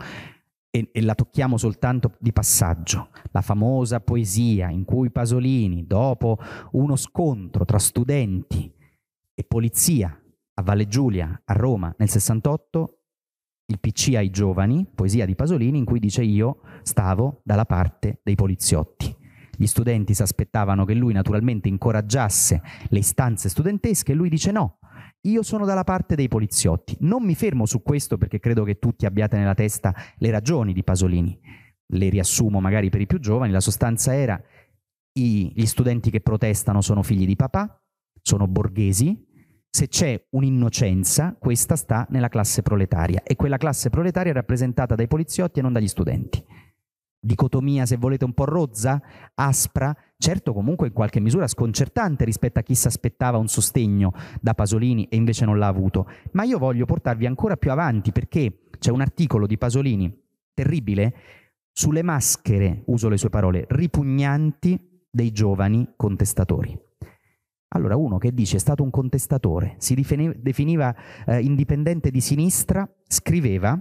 e, e la tocchiamo soltanto di passaggio, la famosa poesia in cui Pasolini, dopo uno scontro tra studenti e polizia, a Valle Giulia, a Roma, nel 68, il PC ai giovani, poesia di Pasolini, in cui dice io stavo dalla parte dei poliziotti. Gli studenti si aspettavano che lui naturalmente incoraggiasse le istanze studentesche e lui dice no, io sono dalla parte dei poliziotti. Non mi fermo su questo perché credo che tutti abbiate nella testa le ragioni di Pasolini. Le riassumo magari per i più giovani, la sostanza era i, gli studenti che protestano sono figli di papà, sono borghesi, se c'è un'innocenza, questa sta nella classe proletaria e quella classe proletaria è rappresentata dai poliziotti e non dagli studenti. Dicotomia, se volete, un po' rozza, aspra, certo comunque in qualche misura sconcertante rispetto a chi si aspettava un sostegno da Pasolini e invece non l'ha avuto. Ma io voglio portarvi ancora più avanti perché c'è un articolo di Pasolini terribile sulle maschere, uso le sue parole, ripugnanti dei giovani contestatori. Allora uno che dice è stato un contestatore, si definiva eh, indipendente di sinistra, scriveva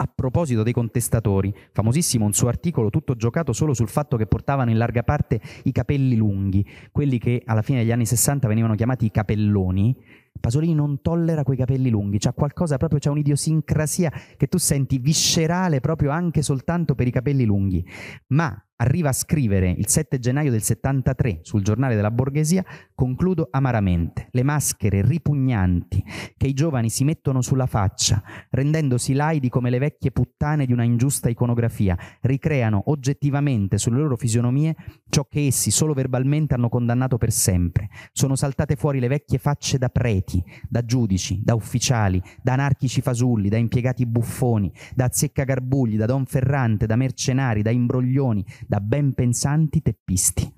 a proposito dei contestatori, famosissimo un suo articolo tutto giocato solo sul fatto che portavano in larga parte i capelli lunghi, quelli che alla fine degli anni 60 venivano chiamati i capelloni, Pasolini non tollera quei capelli lunghi, c'ha qualcosa proprio, c'è un'idiosincrasia che tu senti viscerale proprio anche soltanto per i capelli lunghi. Ma arriva a scrivere il 7 gennaio del 73 sul giornale della borghesia, concludo amaramente, le maschere ripugnanti che i giovani si mettono sulla faccia, rendendosi laidi come le vecchie puttane di una ingiusta iconografia, ricreano oggettivamente sulle loro fisionomie ciò che essi solo verbalmente hanno condannato per sempre. Sono saltate fuori le vecchie facce da preti, ciechi, da giudici, da ufficiali, da anarchici fasulli, da impiegati buffoni, da zeccagarbugli, da don Ferrante, da mercenari, da imbroglioni, da ben pensanti teppisti.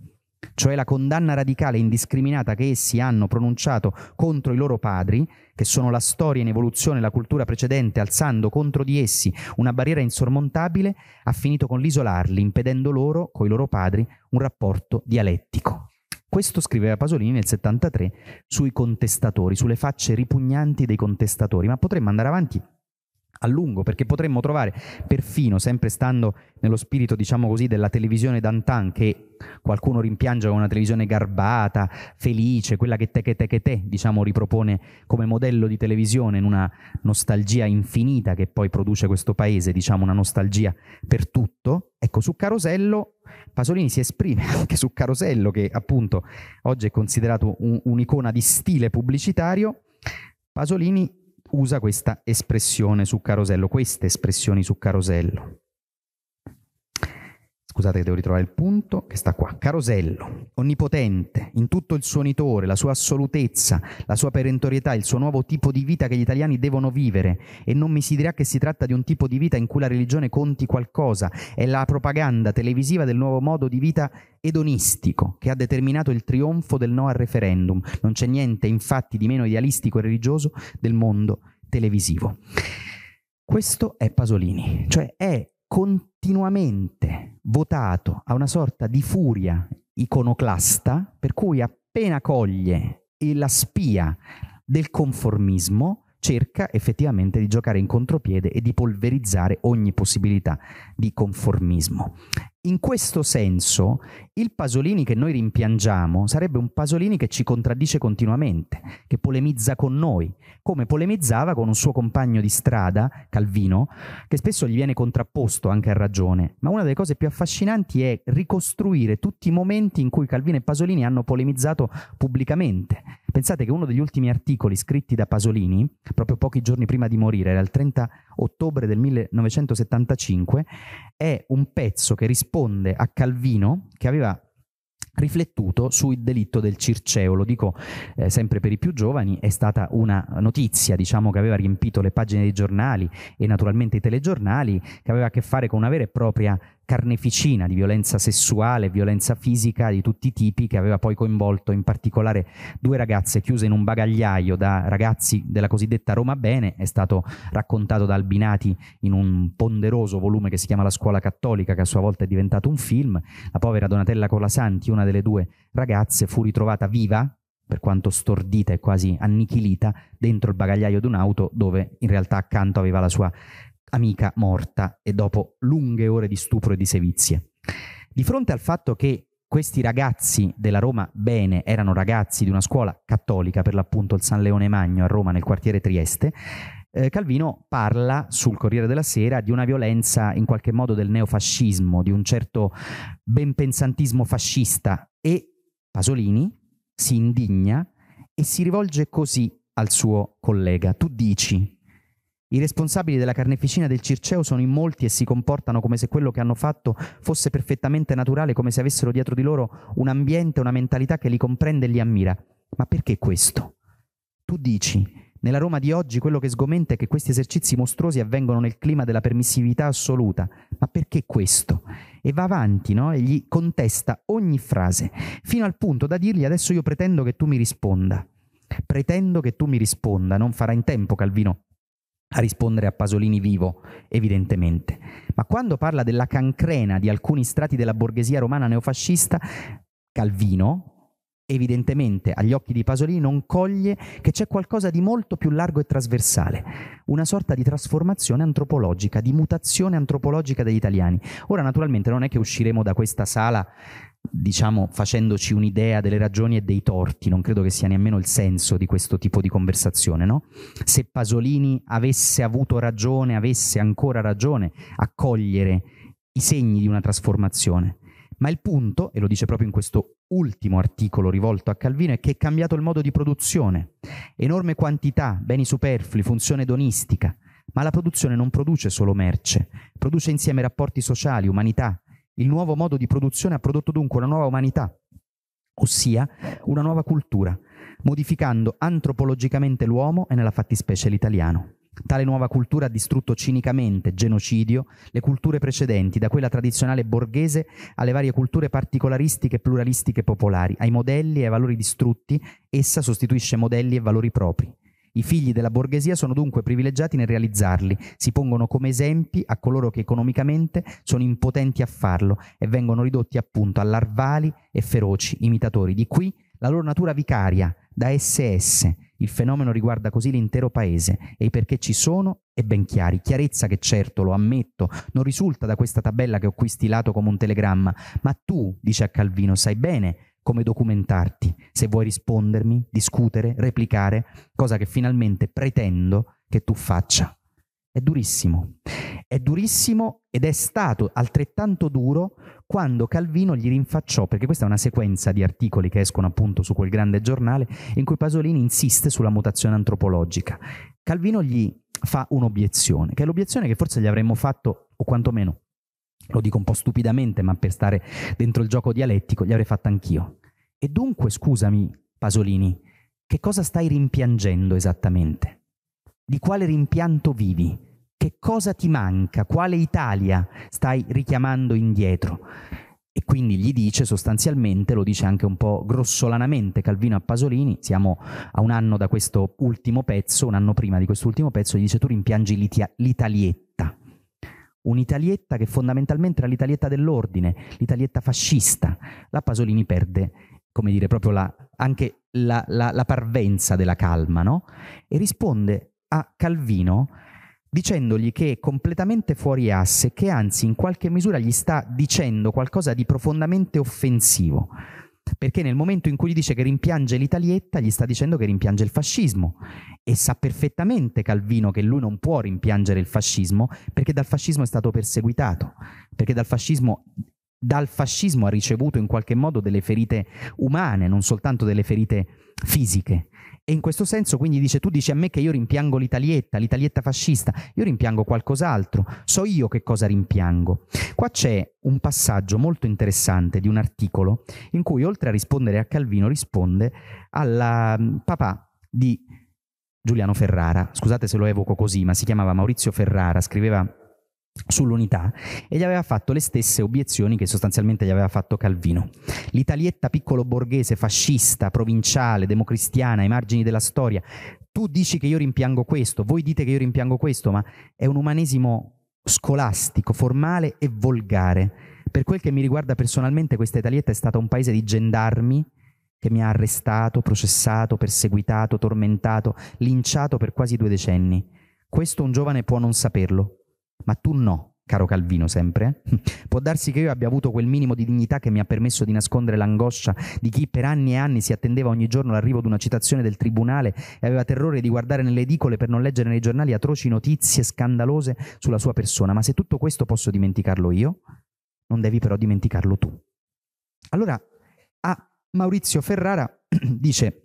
Cioè la condanna radicale e indiscriminata che essi hanno pronunciato contro i loro padri, che sono la storia in evoluzione e la cultura precedente, alzando contro di essi una barriera insormontabile, ha finito con l'isolarli, impedendo loro, coi loro padri, un rapporto dialettico. Questo scriveva Pasolini nel 73 sui contestatori, sulle facce ripugnanti dei contestatori, ma potremmo andare avanti a lungo, perché potremmo trovare perfino, sempre stando nello spirito, diciamo così, della televisione d'antan, che qualcuno rimpiange come una televisione garbata, felice, quella che te che te che te, diciamo, ripropone come modello di televisione in una nostalgia infinita che poi produce questo paese, diciamo, una nostalgia per tutto. Ecco, su Carosello Pasolini si esprime anche su Carosello, che appunto oggi è considerato un, un'icona di stile pubblicitario. Pasolini usa questa espressione su carosello, queste espressioni su carosello scusate che devo ritrovare il punto, che sta qua, Carosello, onnipotente, in tutto il suo nitore, la sua assolutezza, la sua perentorietà, il suo nuovo tipo di vita che gli italiani devono vivere, e non mi si dirà che si tratta di un tipo di vita in cui la religione conti qualcosa, è la propaganda televisiva del nuovo modo di vita edonistico che ha determinato il trionfo del no al referendum, non c'è niente infatti di meno idealistico e religioso del mondo televisivo. Questo è Pasolini, cioè è continuamente votato a una sorta di furia iconoclasta, per cui appena coglie la spia del conformismo, cerca effettivamente di giocare in contropiede e di polverizzare ogni possibilità di conformismo. In questo senso, il Pasolini che noi rimpiangiamo sarebbe un Pasolini che ci contraddice continuamente, che polemizza con noi, come polemizzava con un suo compagno di strada, Calvino, che spesso gli viene contrapposto anche a ragione. Ma una delle cose più affascinanti è ricostruire tutti i momenti in cui Calvino e Pasolini hanno polemizzato pubblicamente. Pensate che uno degli ultimi articoli scritti da Pasolini, proprio pochi giorni prima di morire, era il 30 ottobre del 1975, è un pezzo che risponde risponde a Calvino che aveva riflettuto sul delitto del Circeo. Lo dico eh, sempre per i più giovani, è stata una notizia diciamo, che aveva riempito le pagine dei giornali e naturalmente i telegiornali, che aveva a che fare con una vera e propria carneficina di violenza sessuale, violenza fisica di tutti i tipi che aveva poi coinvolto in particolare due ragazze chiuse in un bagagliaio da ragazzi della cosiddetta Roma Bene, è stato raccontato da Albinati in un ponderoso volume che si chiama La scuola cattolica che a sua volta è diventato un film, la povera Donatella Colasanti, una delle due ragazze, fu ritrovata viva per quanto stordita e quasi annichilita, dentro il bagagliaio di un'auto dove in realtà accanto aveva la sua amica morta e dopo lunghe ore di stupro e di sevizie. Di fronte al fatto che questi ragazzi della Roma Bene erano ragazzi di una scuola cattolica, per l'appunto il San Leone Magno a Roma nel quartiere Trieste, eh, Calvino parla sul Corriere della Sera di una violenza in qualche modo del neofascismo, di un certo benpensantismo fascista e Pasolini si indigna e si rivolge così al suo collega, tu dici, i responsabili della carneficina del Circeo sono in molti e si comportano come se quello che hanno fatto fosse perfettamente naturale, come se avessero dietro di loro un ambiente, una mentalità che li comprende e li ammira. Ma perché questo? Tu dici, nella Roma di oggi quello che sgomenta è che questi esercizi mostruosi avvengono nel clima della permissività assoluta. Ma perché questo? E va avanti, no? E gli contesta ogni frase, fino al punto da dirgli adesso io pretendo che tu mi risponda. Pretendo che tu mi risponda, non farà in tempo Calvino a rispondere a Pasolini vivo, evidentemente. Ma quando parla della cancrena di alcuni strati della borghesia romana neofascista, Calvino, evidentemente agli occhi di Pasolini non coglie che c'è qualcosa di molto più largo e trasversale, una sorta di trasformazione antropologica, di mutazione antropologica degli italiani. Ora naturalmente non è che usciremo da questa sala diciamo facendoci un'idea delle ragioni e dei torti, non credo che sia nemmeno il senso di questo tipo di conversazione, no? Se Pasolini avesse avuto ragione, avesse ancora ragione a cogliere i segni di una trasformazione, ma il punto, e lo dice proprio in questo ultimo articolo rivolto a Calvino, è che è cambiato il modo di produzione. Enorme quantità, beni superflui, funzione edonistica. Ma la produzione non produce solo merce, produce insieme rapporti sociali, umanità. Il nuovo modo di produzione ha prodotto dunque una nuova umanità, ossia una nuova cultura, modificando antropologicamente l'uomo e nella fattispecie l'italiano. Tale nuova cultura ha distrutto cinicamente, genocidio, le culture precedenti, da quella tradizionale borghese alle varie culture particolaristiche e pluralistiche popolari, ai modelli e ai valori distrutti, essa sostituisce modelli e valori propri. I figli della borghesia sono dunque privilegiati nel realizzarli, si pongono come esempi a coloro che economicamente sono impotenti a farlo e vengono ridotti appunto a larvali e feroci imitatori. Di qui la loro natura vicaria, da SS, il fenomeno riguarda così l'intero paese e i perché ci sono è ben chiari. Chiarezza che certo, lo ammetto, non risulta da questa tabella che ho qui stilato come un telegramma, ma tu, dice a Calvino, sai bene come documentarti, se vuoi rispondermi, discutere, replicare, cosa che finalmente pretendo che tu faccia. È durissimo. È durissimo ed è stato altrettanto duro quando Calvino gli rinfacciò, perché questa è una sequenza di articoli che escono appunto su quel grande giornale, in cui Pasolini insiste sulla mutazione antropologica. Calvino gli fa un'obiezione, che è l'obiezione che forse gli avremmo fatto, o quantomeno, lo dico un po' stupidamente, ma per stare dentro il gioco dialettico, gli avrei fatto anch'io. E dunque, scusami, Pasolini, che cosa stai rimpiangendo esattamente? Di quale rimpianto vivi? Che cosa ti manca? Quale Italia stai richiamando indietro? E quindi gli dice sostanzialmente, lo dice anche un po' grossolanamente Calvino a Pasolini, siamo a un anno da questo ultimo pezzo, un anno prima di quest'ultimo pezzo, gli dice tu rimpiangi l'Itia- l'Italietta, un'Italietta che fondamentalmente era l'Italietta dell'ordine, l'Italietta fascista. La Pasolini perde, come dire, proprio la, anche la, la, la parvenza della calma, no? E risponde a Calvino dicendogli che è completamente fuori asse, che anzi in qualche misura gli sta dicendo qualcosa di profondamente offensivo, perché nel momento in cui gli dice che rimpiange l'Italietta, gli sta dicendo che rimpiange il fascismo e sa perfettamente Calvino che lui non può rimpiangere il fascismo perché dal fascismo è stato perseguitato, perché dal fascismo dal fascismo ha ricevuto in qualche modo delle ferite umane, non soltanto delle ferite fisiche. E in questo senso quindi dice, tu dici a me che io rimpiango l'Italietta, l'Italietta fascista, io rimpiango qualcos'altro, so io che cosa rimpiango. Qua c'è un passaggio molto interessante di un articolo in cui oltre a rispondere a Calvino risponde al mm, papà di Giuliano Ferrara, scusate se lo evoco così, ma si chiamava Maurizio Ferrara, scriveva sull'unità e gli aveva fatto le stesse obiezioni che sostanzialmente gli aveva fatto Calvino. L'italietta piccolo borghese, fascista, provinciale, democristiana, ai margini della storia, tu dici che io rimpiango questo, voi dite che io rimpiango questo, ma è un umanesimo scolastico, formale e volgare. Per quel che mi riguarda personalmente, questa Italietta è stata un paese di gendarmi che mi ha arrestato, processato, perseguitato, tormentato, linciato per quasi due decenni. Questo un giovane può non saperlo, ma tu no, caro Calvino, sempre. Può darsi che io abbia avuto quel minimo di dignità che mi ha permesso di nascondere l'angoscia di chi per anni e anni si attendeva ogni giorno l'arrivo di una citazione del tribunale e aveva terrore di guardare nelle edicole per non leggere nei giornali atroci notizie scandalose sulla sua persona. Ma se tutto questo posso dimenticarlo io, non devi però dimenticarlo tu. Allora, a Maurizio Ferrara dice...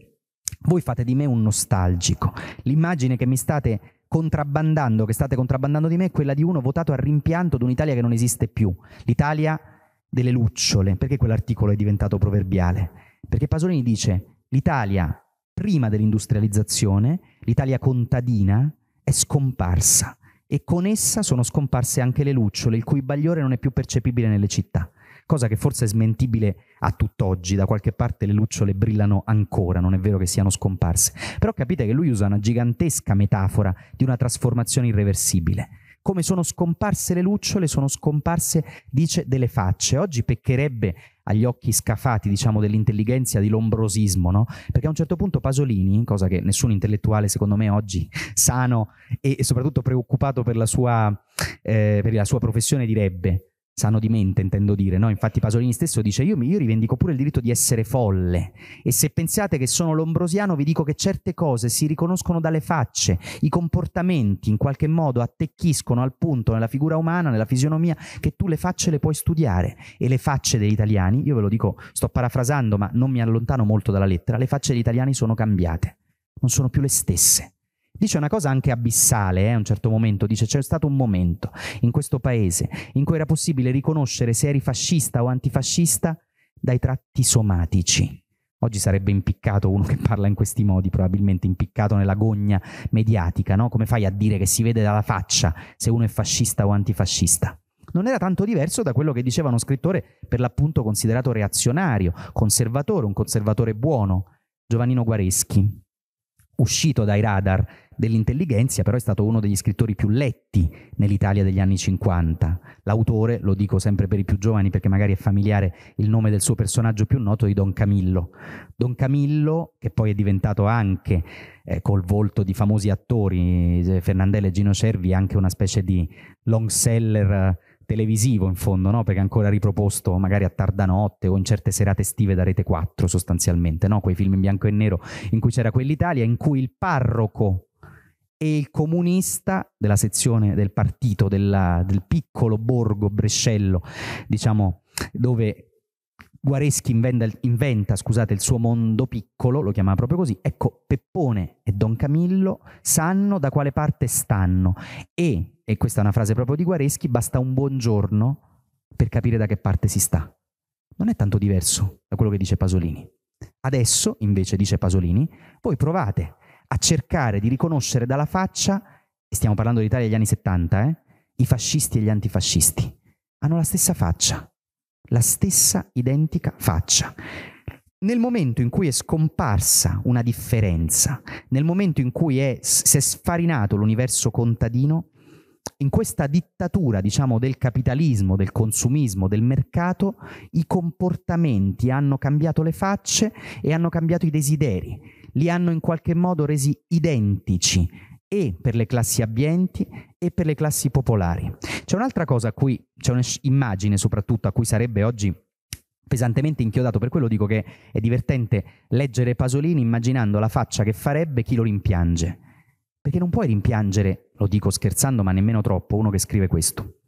Voi fate di me un nostalgico. L'immagine che mi state contrabbandando, che state contrabbandando di me, è quella di uno votato a rimpianto di un'Italia che non esiste più, l'Italia delle lucciole. Perché quell'articolo è diventato proverbiale? Perché Pasolini dice l'Italia prima dell'industrializzazione, l'Italia contadina, è scomparsa e con essa sono scomparse anche le lucciole, il cui bagliore non è più percepibile nelle città cosa che forse è smentibile a tutt'oggi, da qualche parte le lucciole brillano ancora, non è vero che siano scomparse, però capite che lui usa una gigantesca metafora di una trasformazione irreversibile. Come sono scomparse le lucciole, sono scomparse, dice, delle facce. Oggi peccherebbe agli occhi scafati, diciamo, dell'intelligenza di l'ombrosismo, no? Perché a un certo punto Pasolini, cosa che nessun intellettuale, secondo me, oggi sano e, soprattutto preoccupato per la sua, eh, per la sua professione direbbe, sano di mente, intendo dire. No? Infatti Pasolini stesso dice io, io rivendico pure il diritto di essere folle e se pensate che sono lombrosiano vi dico che certe cose si riconoscono dalle facce, i comportamenti in qualche modo attecchiscono al punto nella figura umana, nella fisionomia, che tu le facce le puoi studiare e le facce degli italiani, io ve lo dico, sto parafrasando ma non mi allontano molto dalla lettera, le facce degli italiani sono cambiate, non sono più le stesse. Dice una cosa anche abissale eh, a un certo momento, dice c'è stato un momento in questo paese in cui era possibile riconoscere se eri fascista o antifascista dai tratti somatici. Oggi sarebbe impiccato uno che parla in questi modi, probabilmente impiccato nella gogna mediatica, no? Come fai a dire che si vede dalla faccia se uno è fascista o antifascista? Non era tanto diverso da quello che diceva uno scrittore per l'appunto considerato reazionario, conservatore, un conservatore buono, Giovannino Guareschi, uscito dai radar dell'intelligenza, però è stato uno degli scrittori più letti nell'Italia degli anni 50. L'autore, lo dico sempre per i più giovani perché magari è familiare il nome del suo personaggio più noto, di Don Camillo. Don Camillo, che poi è diventato anche eh, col volto di famosi attori, eh, Fernandella e Gino Cervi, anche una specie di long seller eh, televisivo in fondo, no? perché ancora riproposto magari a tarda notte o in certe serate estive da Rete 4 sostanzialmente, no? quei film in bianco e nero in cui c'era quell'Italia in cui il parroco e il comunista della sezione del partito della, del piccolo borgo Brescello, diciamo, dove Guareschi inventa, inventa scusate, il suo mondo piccolo, lo chiamava proprio così. Ecco, Peppone e Don Camillo sanno da quale parte stanno e, e questa è una frase proprio di Guareschi, basta un buongiorno per capire da che parte si sta. Non è tanto diverso da quello che dice Pasolini. Adesso, invece, dice Pasolini, voi provate a cercare di riconoscere dalla faccia, e stiamo parlando d'Italia degli anni 70, eh, i fascisti e gli antifascisti. Hanno la stessa faccia, la stessa identica faccia. Nel momento in cui è scomparsa una differenza, nel momento in cui è, si è sfarinato l'universo contadino, in questa dittatura, diciamo, del capitalismo, del consumismo, del mercato, i comportamenti hanno cambiato le facce e hanno cambiato i desideri li hanno in qualche modo resi identici e per le classi abbienti e per le classi popolari. C'è un'altra cosa a cui, c'è un'immagine soprattutto a cui sarebbe oggi pesantemente inchiodato, per quello dico che è divertente leggere Pasolini immaginando la faccia che farebbe chi lo rimpiange. Perché non puoi rimpiangere, lo dico scherzando, ma nemmeno troppo, uno che scrive questo.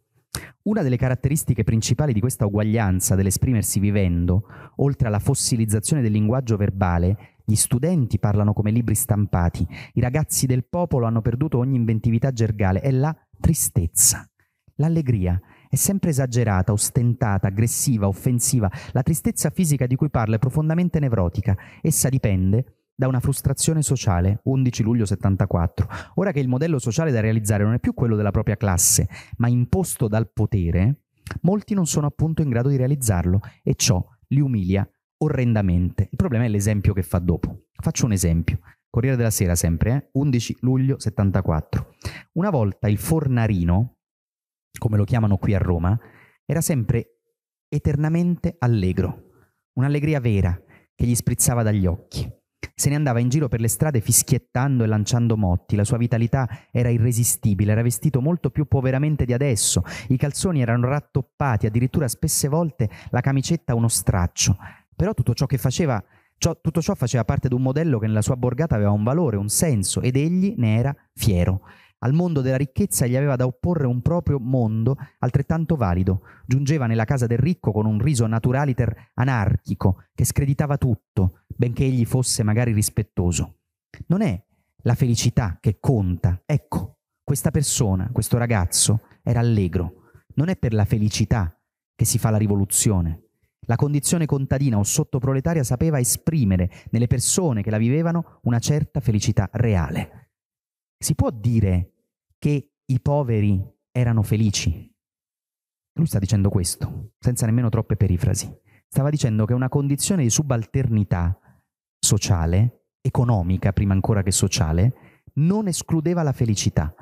Una delle caratteristiche principali di questa uguaglianza dell'esprimersi vivendo, oltre alla fossilizzazione del linguaggio verbale, gli studenti parlano come libri stampati, i ragazzi del popolo hanno perduto ogni inventività gergale, è la tristezza. L'allegria è sempre esagerata, ostentata, aggressiva, offensiva. La tristezza fisica di cui parla è profondamente nevrotica. Essa dipende da una frustrazione sociale, 11 luglio 74. Ora che il modello sociale da realizzare non è più quello della propria classe, ma imposto dal potere, molti non sono appunto in grado di realizzarlo e ciò li umilia orrendamente. Il problema è l'esempio che fa dopo. Faccio un esempio. Corriere della Sera sempre, eh? 11 luglio 74. Una volta il fornarino, come lo chiamano qui a Roma, era sempre eternamente allegro, un'allegria vera che gli sprizzava dagli occhi. Se ne andava in giro per le strade fischiettando e lanciando motti, la sua vitalità era irresistibile, era vestito molto più poveramente di adesso, i calzoni erano rattoppati, addirittura spesse volte la camicetta uno straccio, però tutto ciò che faceva, ciò, tutto ciò faceva parte di un modello che nella sua borgata aveva un valore, un senso, ed egli ne era fiero. Al mondo della ricchezza gli aveva da opporre un proprio mondo altrettanto valido. Giungeva nella casa del ricco con un riso naturaliter anarchico che screditava tutto, benché egli fosse magari rispettoso. Non è la felicità che conta. Ecco, questa persona, questo ragazzo, era allegro. Non è per la felicità che si fa la rivoluzione. La condizione contadina o sottoproletaria sapeva esprimere nelle persone che la vivevano una certa felicità reale. Si può dire che i poveri erano felici? Lui sta dicendo questo, senza nemmeno troppe perifrasi. Stava dicendo che una condizione di subalternità sociale, economica prima ancora che sociale, non escludeva la felicità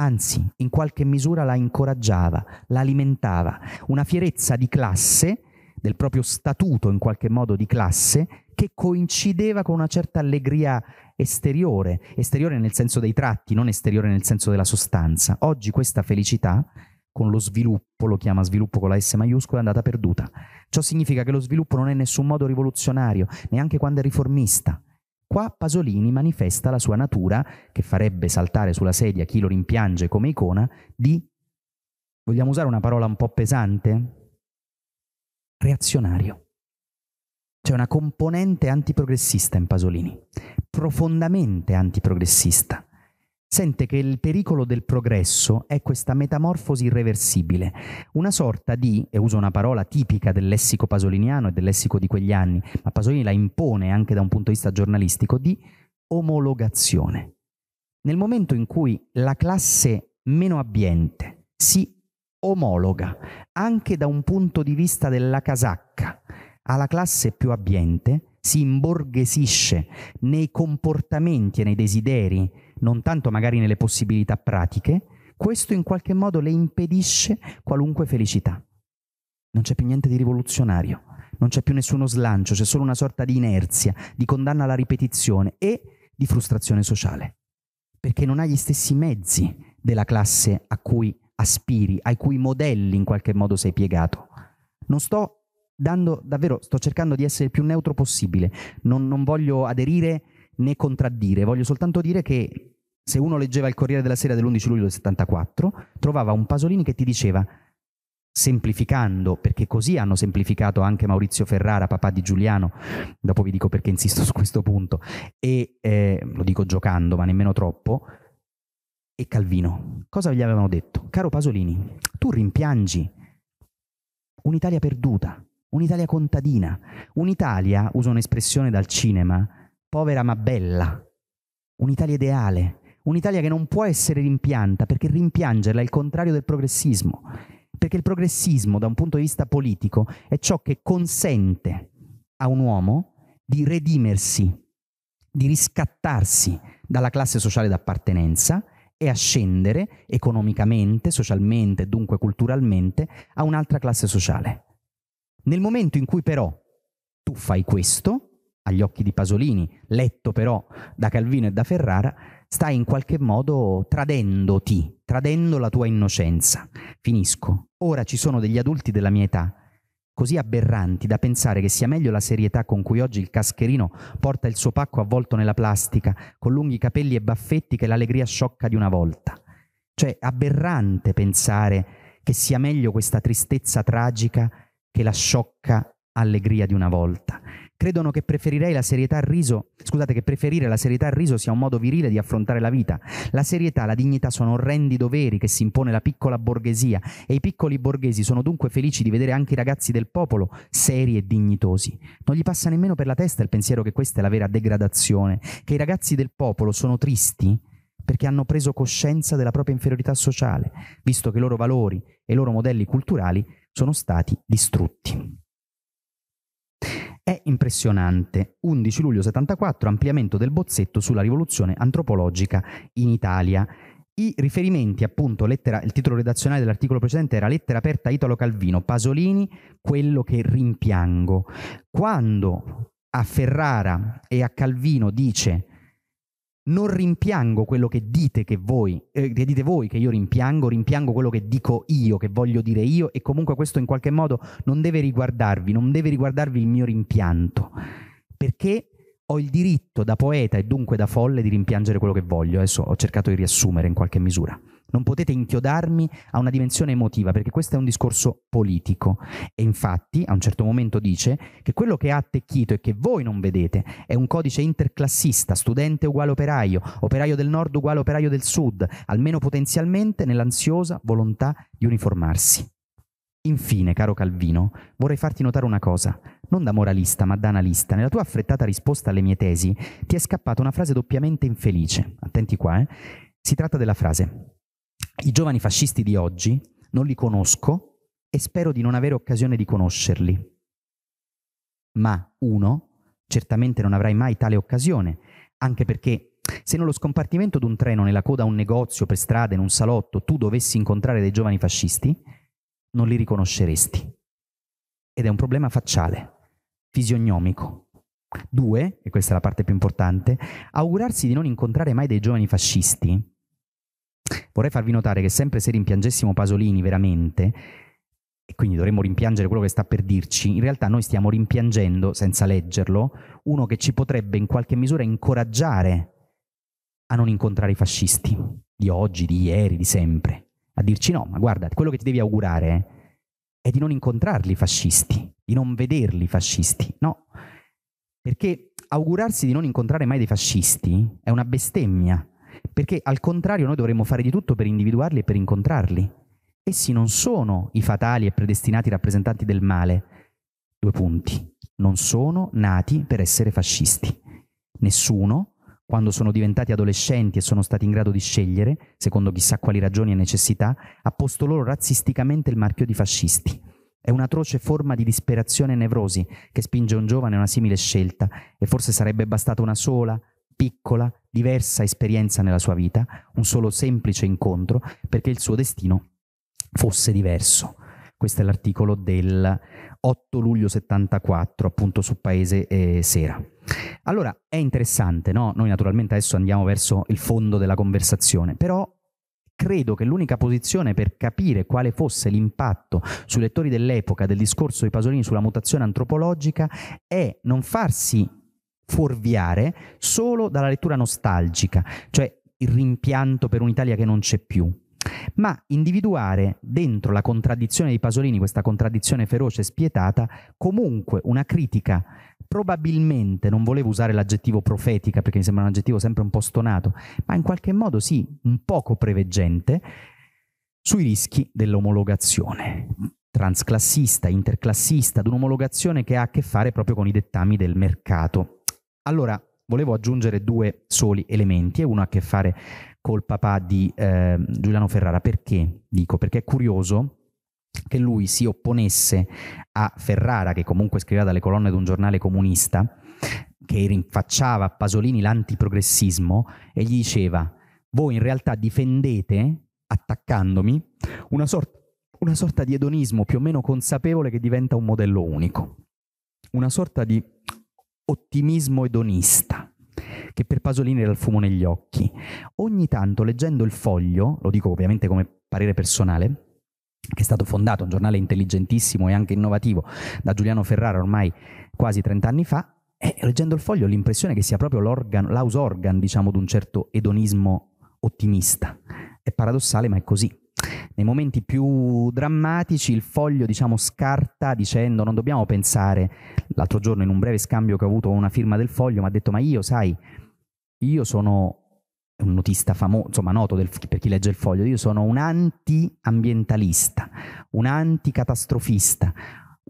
anzi in qualche misura la incoraggiava, la alimentava, una fierezza di classe del proprio statuto in qualche modo di classe che coincideva con una certa allegria esteriore, esteriore nel senso dei tratti, non esteriore nel senso della sostanza. Oggi questa felicità con lo sviluppo, lo chiama sviluppo con la S maiuscola, è andata perduta. Ciò significa che lo sviluppo non è in nessun modo rivoluzionario, neanche quando è riformista. Qua Pasolini manifesta la sua natura, che farebbe saltare sulla sedia chi lo rimpiange come icona, di, vogliamo usare una parola un po' pesante? reazionario. C'è una componente antiprogressista in Pasolini, profondamente antiprogressista. Sente che il pericolo del progresso è questa metamorfosi irreversibile, una sorta di, e uso una parola tipica del lessico pasoliniano e del lessico di quegli anni, ma Pasolini la impone anche da un punto di vista giornalistico, di omologazione. Nel momento in cui la classe meno abbiente si omologa, anche da un punto di vista della casacca, alla classe più abbiente, si imborghesisce nei comportamenti e nei desideri, non tanto magari nelle possibilità pratiche, questo in qualche modo le impedisce qualunque felicità. Non c'è più niente di rivoluzionario, non c'è più nessuno slancio, c'è solo una sorta di inerzia, di condanna alla ripetizione e di frustrazione sociale, perché non ha gli stessi mezzi della classe a cui aspiri, ai cui modelli in qualche modo sei piegato. Non sto dando, davvero, sto cercando di essere il più neutro possibile, non, non voglio aderire né contraddire, voglio soltanto dire che se uno leggeva il Corriere della Sera dell'11 luglio del 74, trovava un Pasolini che ti diceva semplificando, perché così hanno semplificato anche Maurizio Ferrara, papà di Giuliano, dopo vi dico perché insisto su questo punto, e eh, lo dico giocando, ma nemmeno troppo, e Calvino. Cosa gli avevano detto? Caro Pasolini, tu rimpiangi un'Italia perduta, un'Italia contadina, un'Italia, uso un'espressione dal cinema, povera ma bella, un'Italia ideale, un'Italia che non può essere rimpianta perché rimpiangerla è il contrario del progressismo, perché il progressismo da un punto di vista politico è ciò che consente a un uomo di redimersi, di riscattarsi dalla classe sociale d'appartenenza e ascendere economicamente, socialmente, dunque culturalmente, a un'altra classe sociale. Nel momento in cui però tu fai questo, agli occhi di Pasolini, letto però da Calvino e da Ferrara, stai in qualche modo tradendoti, tradendo la tua innocenza. Finisco. Ora ci sono degli adulti della mia età così aberranti da pensare che sia meglio la serietà con cui oggi il cascherino porta il suo pacco avvolto nella plastica, con lunghi capelli e baffetti che l'allegria sciocca di una volta. Cioè, aberrante pensare che sia meglio questa tristezza tragica che la sciocca allegria di una volta credono che, riso, scusate, che preferire la serietà al riso sia un modo virile di affrontare la vita. La serietà, la dignità sono orrendi doveri che si impone la piccola borghesia e i piccoli borghesi sono dunque felici di vedere anche i ragazzi del popolo seri e dignitosi. Non gli passa nemmeno per la testa il pensiero che questa è la vera degradazione, che i ragazzi del popolo sono tristi perché hanno preso coscienza della propria inferiorità sociale, visto che i loro valori e i loro modelli culturali sono stati distrutti. È impressionante. 11 luglio 74, ampliamento del bozzetto sulla rivoluzione antropologica in Italia. I riferimenti, appunto, lettera, il titolo redazionale dell'articolo precedente era Lettera aperta a Italo Calvino, Pasolini, quello che rimpiango. Quando a Ferrara e a Calvino dice non rimpiango quello che dite che voi, eh, che dite voi che io rimpiango, rimpiango quello che dico io, che voglio dire io e comunque questo in qualche modo non deve riguardarvi, non deve riguardarvi il mio rimpianto, perché ho il diritto da poeta e dunque da folle di rimpiangere quello che voglio, adesso ho cercato di riassumere in qualche misura. Non potete inchiodarmi a una dimensione emotiva, perché questo è un discorso politico. E infatti, a un certo momento dice che quello che ha attecchito e che voi non vedete è un codice interclassista, studente uguale operaio, operaio del nord uguale operaio del sud, almeno potenzialmente nell'ansiosa volontà di uniformarsi. Infine, caro Calvino, vorrei farti notare una cosa. Non da moralista, ma da analista, nella tua affrettata risposta alle mie tesi ti è scappata una frase doppiamente infelice. Attenti qua, eh. Si tratta della frase i giovani fascisti di oggi non li conosco e spero di non avere occasione di conoscerli. Ma uno certamente non avrai mai tale occasione, anche perché se nello scompartimento d'un treno, nella coda a un negozio, per strada, in un salotto, tu dovessi incontrare dei giovani fascisti, non li riconosceresti. Ed è un problema facciale, fisionomico. Due, e questa è la parte più importante, augurarsi di non incontrare mai dei giovani fascisti vorrei farvi notare che sempre se rimpiangessimo Pasolini veramente, e quindi dovremmo rimpiangere quello che sta per dirci, in realtà noi stiamo rimpiangendo, senza leggerlo, uno che ci potrebbe in qualche misura incoraggiare a non incontrare i fascisti di oggi, di ieri, di sempre, a dirci no, ma guarda, quello che ti devi augurare è di non incontrarli i fascisti, di non vederli i fascisti, no, perché augurarsi di non incontrare mai dei fascisti è una bestemmia perché al contrario noi dovremmo fare di tutto per individuarli e per incontrarli. Essi non sono i fatali e predestinati rappresentanti del male. Due punti. Non sono nati per essere fascisti. Nessuno, quando sono diventati adolescenti e sono stati in grado di scegliere, secondo chissà quali ragioni e necessità, ha posto loro razzisticamente il marchio di fascisti. È un'atroce forma di disperazione e nevrosi che spinge un giovane a una simile scelta, e forse sarebbe bastata una sola, piccola, diversa esperienza nella sua vita, un solo semplice incontro, perché il suo destino fosse diverso. Questo è l'articolo del 8 luglio 74, appunto su Paese eh, Sera. Allora, è interessante, no? Noi naturalmente adesso andiamo verso il fondo della conversazione, però credo che l'unica posizione per capire quale fosse l'impatto sui lettori dell'epoca del discorso di Pasolini sulla mutazione antropologica è non farsi fuorviare solo dalla lettura nostalgica, cioè il rimpianto per un'Italia che non c'è più, ma individuare dentro la contraddizione di Pasolini, questa contraddizione feroce e spietata, comunque una critica probabilmente, non volevo usare l'aggettivo profetica perché mi sembra un aggettivo sempre un po' stonato, ma in qualche modo sì, un poco preveggente, sui rischi dell'omologazione transclassista, interclassista, ad un'omologazione che ha a che fare proprio con i dettami del mercato allora, volevo aggiungere due soli elementi e uno ha a che fare col papà di eh, Giuliano Ferrara. Perché? Dico, perché è curioso che lui si opponesse a Ferrara, che comunque scriveva dalle colonne di un giornale comunista, che rinfacciava a Pasolini l'antiprogressismo e gli diceva voi in realtà difendete, attaccandomi, una sorta, una sorta di edonismo più o meno consapevole che diventa un modello unico, una sorta di ottimismo edonista che per Pasolini era il fumo negli occhi. Ogni tanto leggendo il foglio, lo dico ovviamente come parere personale, che è stato fondato, un giornale intelligentissimo e anche innovativo, da Giuliano Ferrara ormai quasi 30 anni fa, e eh, leggendo il foglio ho l'impressione che sia proprio l'organ, diciamo, di un certo edonismo ottimista. È paradossale, ma è così nei momenti più drammatici il foglio diciamo, scarta dicendo non dobbiamo pensare, l'altro giorno in un breve scambio che ho avuto con una firma del foglio mi ha detto ma io sai, io sono un notista famoso, insomma noto del, per chi legge il foglio, io sono un anti-ambientalista, un catastrofista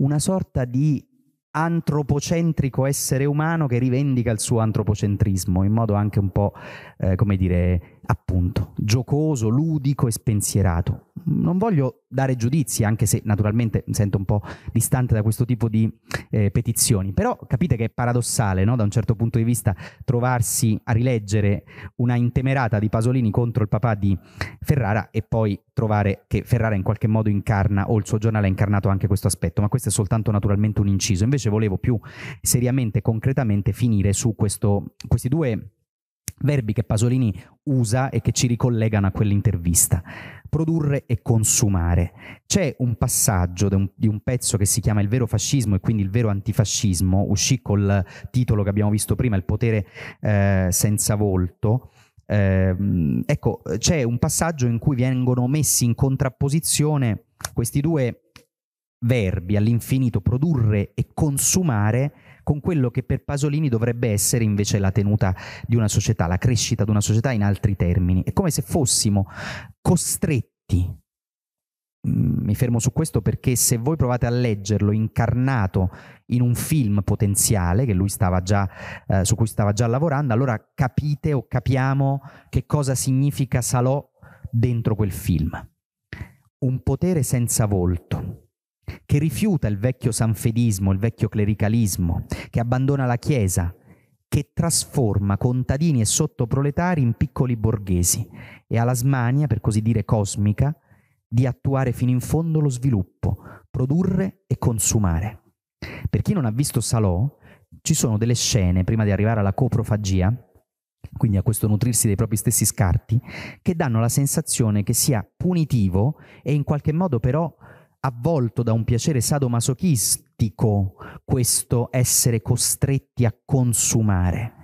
una sorta di antropocentrico essere umano che rivendica il suo antropocentrismo in modo anche un po', eh, come dire, appunto, giocoso, ludico e spensierato. Non voglio dare giudizi, anche se naturalmente mi sento un po' distante da questo tipo di eh, petizioni, però capite che è paradossale, no? da un certo punto di vista, trovarsi a rileggere una intemerata di Pasolini contro il papà di Ferrara e poi trovare che Ferrara in qualche modo incarna, o il suo giornale ha incarnato anche questo aspetto, ma questo è soltanto naturalmente un inciso. Invece volevo più seriamente, e concretamente finire su questo, questi due Verbi che Pasolini usa e che ci ricollegano a quell'intervista. Produrre e consumare. C'è un passaggio un, di un, pezzo che si chiama Il vero fascismo e quindi il vero antifascismo, uscì col titolo che abbiamo visto prima, Il potere eh, senza volto. Eh, ecco, c'è un passaggio in cui vengono messi in contrapposizione questi due verbi all'infinito, produrre e consumare, con quello che per Pasolini dovrebbe essere invece la tenuta di una società, la crescita di una società in altri termini. È come se fossimo costretti mm, mi fermo su questo perché se voi provate a leggerlo incarnato in un film potenziale già, eh, su cui stava già lavorando, allora capite o capiamo che cosa significa Salò dentro quel film. Un potere senza volto, che rifiuta il vecchio sanfedismo, il vecchio clericalismo, che abbandona la Chiesa, che trasforma contadini e sottoproletari in piccoli borghesi e ha la smania, per così dire cosmica, di attuare fino in fondo lo sviluppo, produrre e consumare. Per chi non ha visto Salò, ci sono delle scene, prima di arrivare alla coprofagia, quindi a questo nutrirsi dei propri stessi scarti, che danno la sensazione che sia punitivo e in qualche modo però avvolto da un piacere sadomasochistico questo essere costretti a consumare.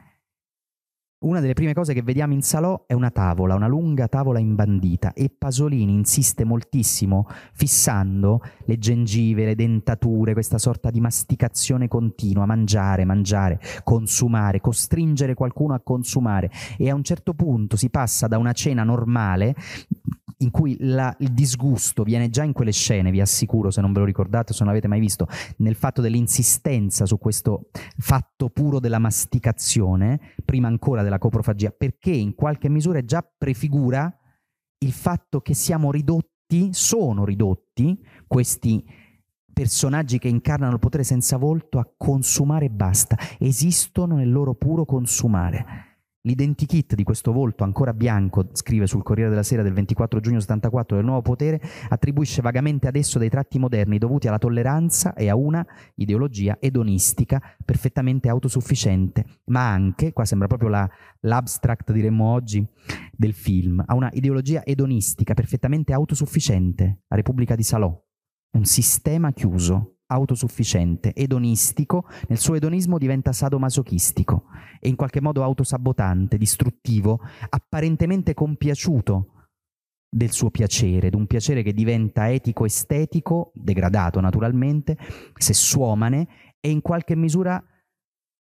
Una delle prime cose che vediamo in Salò è una tavola, una lunga tavola imbandita e Pasolini insiste moltissimo fissando le gengive, le dentature, questa sorta di masticazione continua, mangiare, mangiare, consumare, costringere qualcuno a consumare e a un certo punto si passa da una cena normale in cui la, il disgusto viene già in quelle scene, vi assicuro, se non ve lo ricordate, se non l'avete mai visto, nel fatto dell'insistenza su questo fatto puro della masticazione, prima ancora della coprofagia, perché in qualche misura già prefigura il fatto che siamo ridotti, sono ridotti questi personaggi che incarnano il potere senza volto a consumare e basta, esistono nel loro puro consumare L'identikit di questo volto ancora bianco, scrive sul Corriere della Sera del 24 giugno 74 del Nuovo Potere, attribuisce vagamente ad esso dei tratti moderni dovuti alla tolleranza e a una ideologia edonistica perfettamente autosufficiente, ma anche, qua sembra proprio la, l'abstract diremmo oggi del film, a una ideologia edonistica perfettamente autosufficiente, la Repubblica di Salò, un sistema chiuso, autosufficiente, edonistico, nel suo edonismo diventa sadomasochistico e in qualche modo autosabotante, distruttivo, apparentemente compiaciuto del suo piacere, di un piacere che diventa etico-estetico, degradato naturalmente, sessuomane e in qualche misura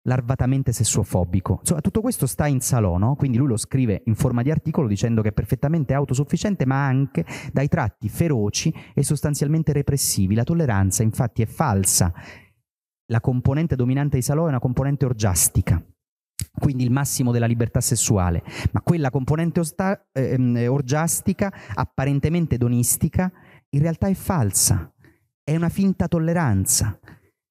larvatamente sessuofobico. Insomma, tutto questo sta in Salò, quindi lui lo scrive in forma di articolo dicendo che è perfettamente autosufficiente, ma anche dai tratti feroci e sostanzialmente repressivi. La tolleranza, infatti, è falsa. La componente dominante di Salò è una componente orgiastica, quindi il massimo della libertà sessuale, ma quella componente osta- ehm, orgiastica, apparentemente donistica, in realtà è falsa, è una finta tolleranza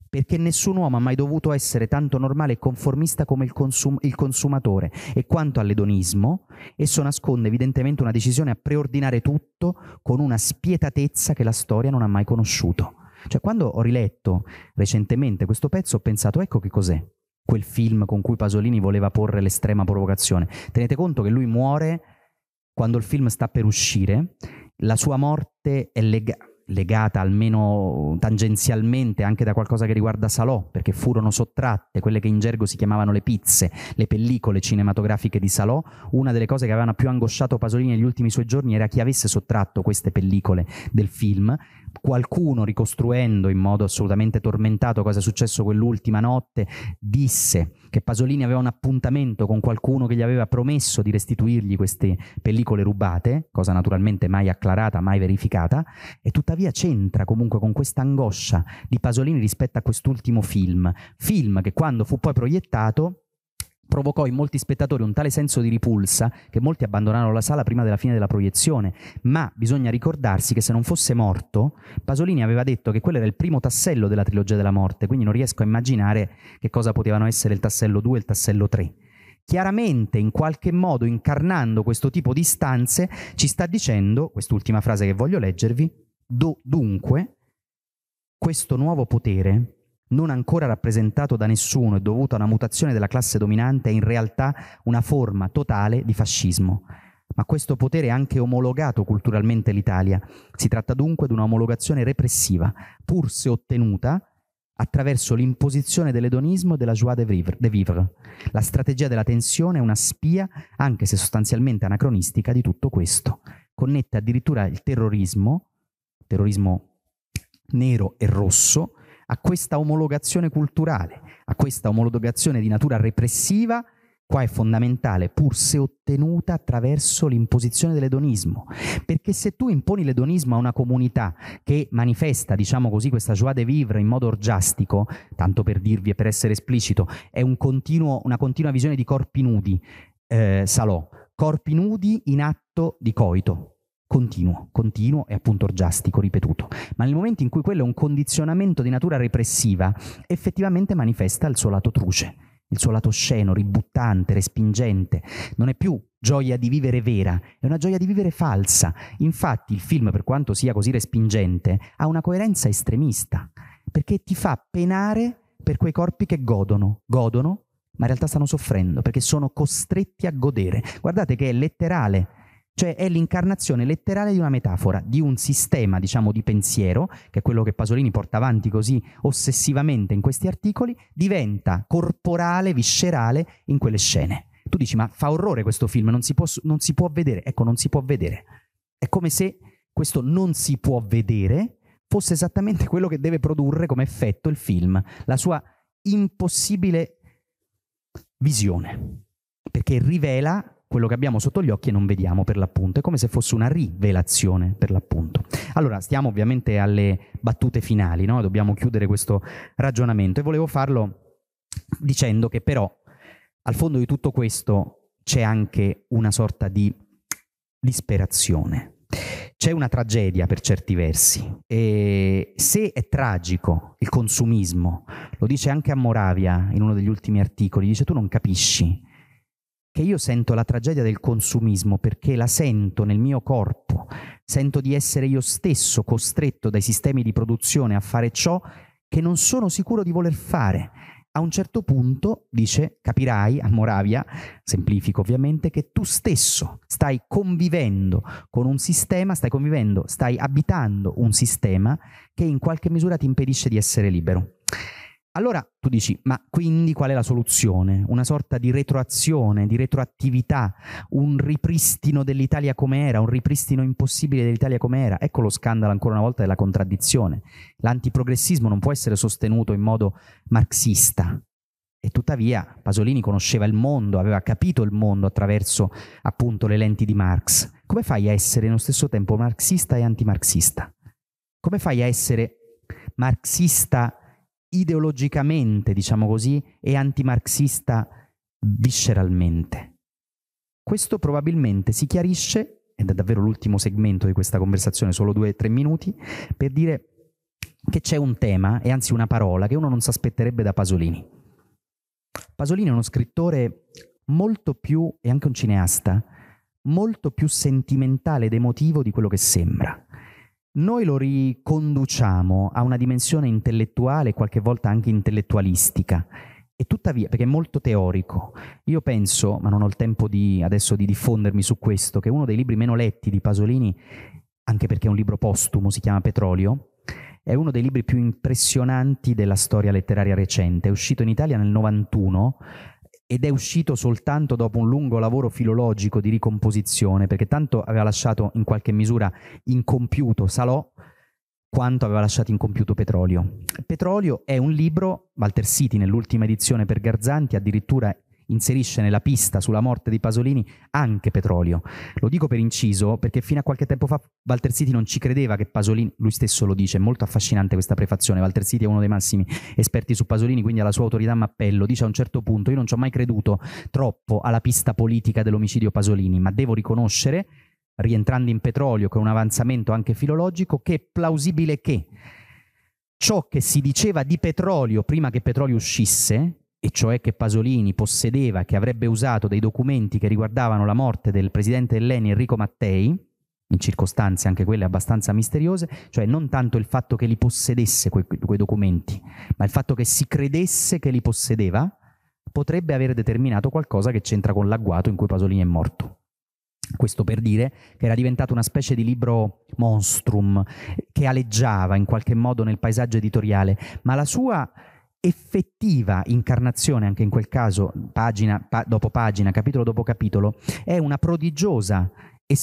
perché nessun uomo ha mai dovuto essere tanto normale e conformista come il, consum- il, consumatore e quanto all'edonismo, esso nasconde evidentemente una decisione a preordinare tutto con una spietatezza che la storia non ha mai conosciuto. Cioè, quando ho riletto recentemente questo pezzo, ho pensato, ecco che cos'è quel film con cui Pasolini voleva porre l'estrema provocazione. Tenete conto che lui muore quando il film sta per uscire, la sua morte è legata legata almeno tangenzialmente anche da qualcosa che riguarda Salò, perché furono sottratte quelle che in gergo si chiamavano le pizze, le pellicole cinematografiche di Salò. Una delle cose che avevano più angosciato Pasolini negli ultimi suoi giorni era chi avesse sottratto queste pellicole del film. Qualcuno, ricostruendo in modo assolutamente tormentato cosa è successo quell'ultima notte, disse che Pasolini aveva un appuntamento con qualcuno che gli aveva promesso di restituirgli queste pellicole rubate, cosa naturalmente mai acclarata, mai verificata, e tuttavia c'entra comunque con questa angoscia di Pasolini rispetto a quest'ultimo film, film che quando fu poi proiettato provocò in molti spettatori un tale senso di ripulsa che molti abbandonarono la sala prima della fine della proiezione, ma bisogna ricordarsi che se non fosse morto, Pasolini aveva detto che quello era il primo tassello della trilogia della morte, quindi non riesco a immaginare che cosa potevano essere il tassello 2 e il tassello 3 chiaramente in qualche modo incarnando questo tipo di stanze, ci sta dicendo, quest'ultima frase che voglio leggervi, do, dunque questo nuovo potere non ancora rappresentato da nessuno e dovuto a una mutazione della classe dominante, è in realtà una forma totale di fascismo. Ma questo potere è anche omologato culturalmente l'Italia. Si tratta dunque di un'omologazione repressiva, pur se ottenuta attraverso l'imposizione dell'edonismo e della joie de vivre. La strategia della tensione è una spia, anche se sostanzialmente anacronistica, di tutto questo. Connette addirittura il terrorismo, terrorismo nero e rosso, a questa omologazione culturale, a questa omologazione di natura repressiva, qua è fondamentale, pur se ottenuta attraverso l'imposizione dell'edonismo. Perché se tu imponi l'edonismo a una comunità che manifesta, diciamo così, questa joie de vivre in modo orgiastico, tanto per dirvi e per essere esplicito, è un continuo, una continua visione di corpi nudi, eh, Salò, corpi nudi in atto di coito, continuo, continuo e appunto orgiastico, ripetuto. Ma nel momento in cui quello è un condizionamento di natura repressiva, effettivamente manifesta il suo lato truce, il suo lato osceno, ributtante, respingente. Non è più gioia di vivere vera, è una gioia di vivere falsa. Infatti il film, per quanto sia così respingente, ha una coerenza estremista, perché ti fa penare per quei corpi che godono, godono, ma in realtà stanno soffrendo, perché sono costretti a godere. Guardate che è letterale cioè è l'incarnazione letterale di una metafora, di un sistema, diciamo, di pensiero, che è quello che Pasolini porta avanti così ossessivamente in questi articoli, diventa corporale, viscerale in quelle scene. Tu dici, ma fa orrore questo film, non si può, non si può vedere. Ecco, non si può vedere. È come se questo non si può vedere fosse esattamente quello che deve produrre come effetto il film, la sua impossibile visione, perché rivela quello che abbiamo sotto gli occhi e non vediamo per l'appunto, è come se fosse una rivelazione per l'appunto. Allora, stiamo ovviamente alle battute finali, no? dobbiamo chiudere questo ragionamento e volevo farlo dicendo che però al fondo di tutto questo c'è anche una sorta di disperazione. C'è una tragedia per certi versi e se è tragico il consumismo, lo dice anche a Moravia in uno degli ultimi articoli, dice tu non capisci che io sento la tragedia del consumismo perché la sento nel mio corpo, sento di essere io stesso costretto dai sistemi di produzione a fare ciò che non sono sicuro di voler fare. A un certo punto, dice, capirai a Moravia, semplifico ovviamente, che tu stesso stai convivendo con un sistema, stai convivendo, stai abitando un sistema che in qualche misura ti impedisce di essere libero. Allora tu dici, ma quindi qual è la soluzione? Una sorta di retroazione, di retroattività, un ripristino dell'Italia come era, un ripristino impossibile dell'Italia come era. Ecco lo scandalo ancora una volta della contraddizione. L'antiprogressismo non può essere sostenuto in modo marxista. E tuttavia Pasolini conosceva il mondo, aveva capito il mondo attraverso appunto le lenti di Marx. Come fai a essere nello stesso tempo marxista e antimarxista? Come fai a essere marxista ideologicamente, diciamo così, e antimarxista visceralmente. Questo probabilmente si chiarisce, ed è davvero l'ultimo segmento di questa conversazione, solo due o tre minuti, per dire che c'è un tema, e anzi una parola, che uno non si aspetterebbe da Pasolini. Pasolini è uno scrittore molto più, e anche un cineasta, molto più sentimentale ed emotivo di quello che sembra noi lo riconduciamo a una dimensione intellettuale, qualche volta anche intellettualistica. E tuttavia, perché è molto teorico, io penso, ma non ho il tempo di, adesso di diffondermi su questo, che uno dei libri meno letti di Pasolini, anche perché è un libro postumo, si chiama Petrolio, è uno dei libri più impressionanti della storia letteraria recente. È uscito in Italia nel 91 ed è uscito soltanto dopo un lungo lavoro filologico di ricomposizione, perché tanto aveva lasciato in qualche misura incompiuto Salò quanto aveva lasciato incompiuto Petrolio. Petrolio è un libro, Walter City nell'ultima edizione per Garzanti addirittura inserisce nella pista sulla morte di Pasolini anche Petrolio. Lo dico per inciso perché fino a qualche tempo fa Walter City non ci credeva che Pasolini, lui stesso lo dice, è molto affascinante questa prefazione, Walter City è uno dei massimi esperti su Pasolini, quindi alla sua autorità m'appello, dice a un certo punto io non ci ho mai creduto troppo alla pista politica dell'omicidio Pasolini, ma devo riconoscere rientrando in petrolio con un avanzamento anche filologico, che è plausibile che ciò che si diceva di petrolio prima che petrolio uscisse, e cioè che Pasolini possedeva, che avrebbe usato dei documenti che riguardavano la morte del presidente Elleni Enrico Mattei, in circostanze anche quelle abbastanza misteriose, cioè non tanto il fatto che li possedesse quei, quei documenti, ma il fatto che si credesse che li possedeva, potrebbe aver determinato qualcosa che c'entra con l'agguato in cui Pasolini è morto. Questo per dire che era diventato una specie di libro monstrum eh, che aleggiava in qualche modo nel paesaggio editoriale, ma la sua effettiva incarnazione, anche in quel caso, pagina pa- dopo pagina, capitolo dopo capitolo, è una prodigiosa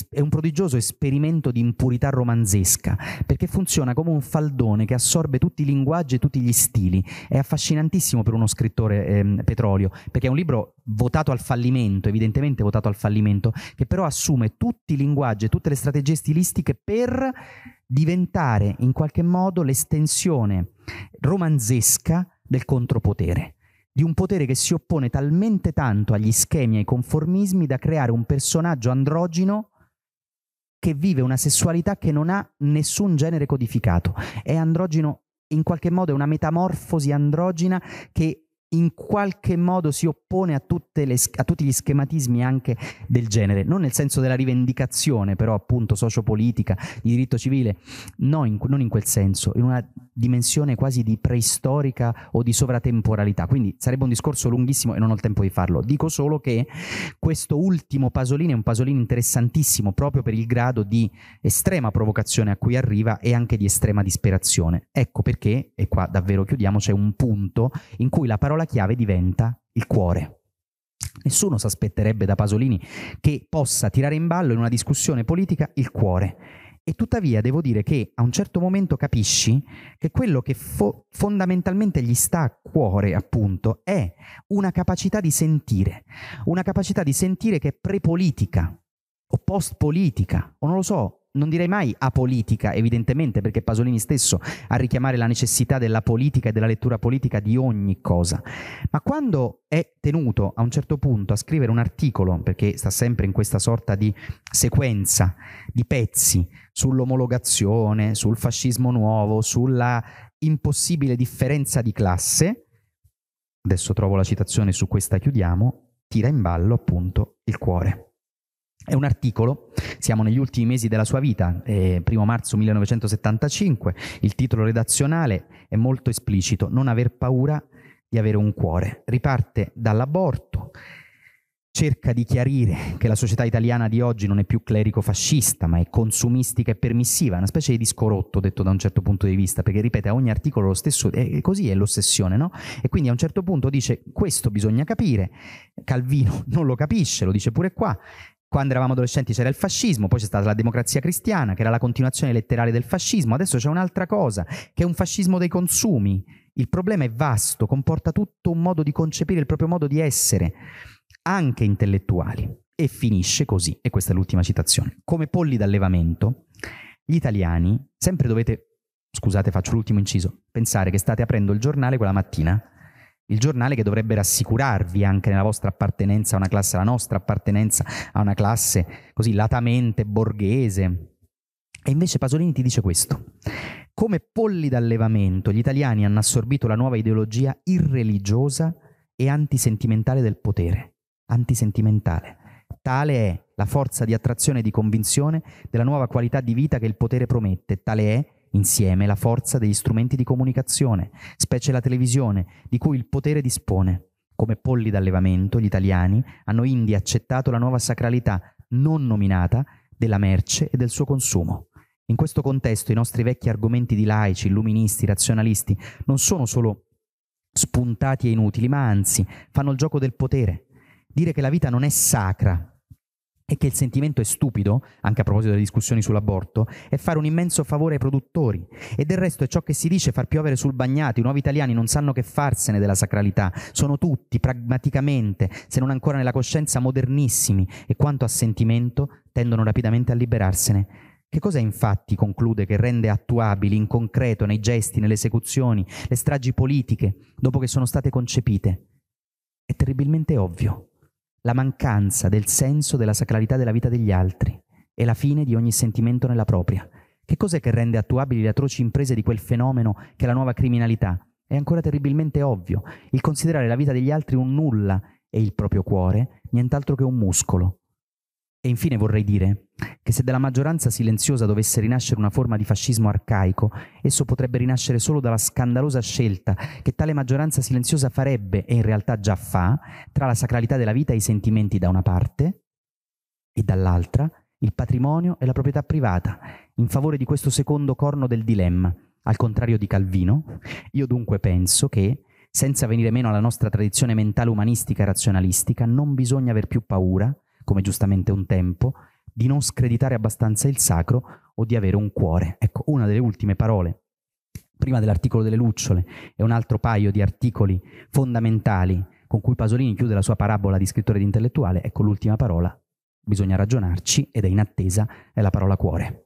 è un prodigioso esperimento di impurità romanzesca, perché funziona come un faldone che assorbe tutti i linguaggi e tutti gli stili. È affascinantissimo per uno scrittore ehm, petrolio, perché è un libro votato al fallimento, evidentemente votato al fallimento, che però assume tutti i linguaggi e tutte le strategie stilistiche per diventare in qualche modo l'estensione romanzesca del contropotere, di un potere che si oppone talmente tanto agli schemi e ai conformismi da creare un personaggio androgino che vive una sessualità che non ha nessun genere codificato. È androgino in qualche modo è una metamorfosi androgina che in qualche modo si oppone a, le, a, tutti gli schematismi anche del genere, non nel senso della rivendicazione però appunto sociopolitica, di diritto civile, no in, non in quel senso, in una dimensione quasi di preistorica o di sovratemporalità, quindi sarebbe un discorso lunghissimo e non ho il tempo di farlo, dico solo che questo ultimo Pasolini è un Pasolini interessantissimo proprio per il grado di estrema provocazione a cui arriva e anche di estrema disperazione, ecco perché, e qua davvero chiudiamo, c'è un punto in cui la parola parola chiave diventa il cuore. Nessuno si aspetterebbe da Pasolini che possa tirare in ballo in una discussione politica il cuore. E tuttavia devo dire che a un certo momento capisci che quello che fo- fondamentalmente gli sta a cuore, appunto, è una capacità di sentire, una capacità di sentire che è prepolitica o post politica, o non lo so, non direi mai apolitica, evidentemente, perché Pasolini stesso a richiamare la necessità della politica e della lettura politica di ogni cosa, ma quando è tenuto a un certo punto a scrivere un articolo, perché sta sempre in questa sorta di sequenza di pezzi sull'omologazione, sul fascismo nuovo, sulla impossibile differenza di classe, adesso trovo la citazione su questa chiudiamo, tira in ballo appunto il cuore. È un articolo, siamo negli ultimi mesi della sua vita, eh, 1 marzo 1975, il titolo redazionale è molto esplicito, non aver paura di avere un cuore. Riparte dall'aborto, cerca di chiarire che la società italiana di oggi non è più clerico-fascista, ma è consumistica e permissiva, una specie di disco rotto detto da un certo punto di vista, perché ripete a ogni articolo lo stesso, e così è l'ossessione, no? E quindi a un certo punto dice questo bisogna capire, Calvino non lo capisce, lo dice pure qua, quando eravamo adolescenti c'era il fascismo, poi c'è stata la democrazia cristiana, che era la continuazione letterale del fascismo, adesso c'è un'altra cosa, che è un fascismo dei consumi. Il problema è vasto, comporta tutto un modo di concepire il proprio modo di essere, anche intellettuali. E finisce così, e questa è l'ultima citazione. Come polli d'allevamento, gli italiani sempre dovete, scusate faccio l'ultimo inciso, pensare che state aprendo il giornale quella mattina il giornale che dovrebbe rassicurarvi anche nella vostra appartenenza a una classe, la nostra appartenenza a una classe così latamente borghese. E invece Pasolini ti dice questo. Come polli d'allevamento gli italiani hanno assorbito la nuova ideologia irreligiosa e antisentimentale del potere. Antisentimentale. Tale è la forza di attrazione e di convinzione della nuova qualità di vita che il potere promette, tale è insieme la forza degli strumenti di comunicazione, specie la televisione, di cui il potere dispone. Come polli d'allevamento, gli italiani hanno indi accettato la nuova sacralità non nominata della merce e del suo consumo. In questo contesto i nostri vecchi argomenti di laici, illuministi, razionalisti non sono solo spuntati e inutili, ma anzi fanno il gioco del potere. Dire che la vita non è sacra e che il sentimento è stupido, anche a proposito delle discussioni sull'aborto, è fare un immenso favore ai produttori. E del resto è ciò che si dice far piovere sul bagnato. I nuovi italiani non sanno che farsene della sacralità. Sono tutti, pragmaticamente, se non ancora nella coscienza, modernissimi e quanto a sentimento tendono rapidamente a liberarsene. Che cosa infatti conclude che rende attuabili in concreto, nei gesti, nelle esecuzioni, le stragi politiche, dopo che sono state concepite? È terribilmente ovvio la mancanza del senso della sacralità della vita degli altri e la fine di ogni sentimento nella propria. Che cos'è che rende attuabili le atroci imprese di quel fenomeno che è la nuova criminalità? È ancora terribilmente ovvio il considerare la vita degli altri un nulla e il proprio cuore nient'altro che un muscolo, e infine vorrei dire che se dalla maggioranza silenziosa dovesse rinascere una forma di fascismo arcaico, esso potrebbe rinascere solo dalla scandalosa scelta che tale maggioranza silenziosa farebbe, e in realtà già fa, tra la sacralità della vita e i sentimenti da una parte e dall'altra il patrimonio e la proprietà privata, in favore di questo secondo corno del dilemma. Al contrario di Calvino, io dunque penso che, senza venire meno alla nostra tradizione mentale umanistica e razionalistica, non bisogna aver più paura come giustamente un tempo, di non screditare abbastanza il sacro o di avere un cuore. Ecco, una delle ultime parole, prima dell'articolo delle lucciole e un altro paio di articoli fondamentali con cui Pasolini chiude la sua parabola di scrittore ed intellettuale, ecco l'ultima parola, bisogna ragionarci ed è in attesa, è la parola cuore.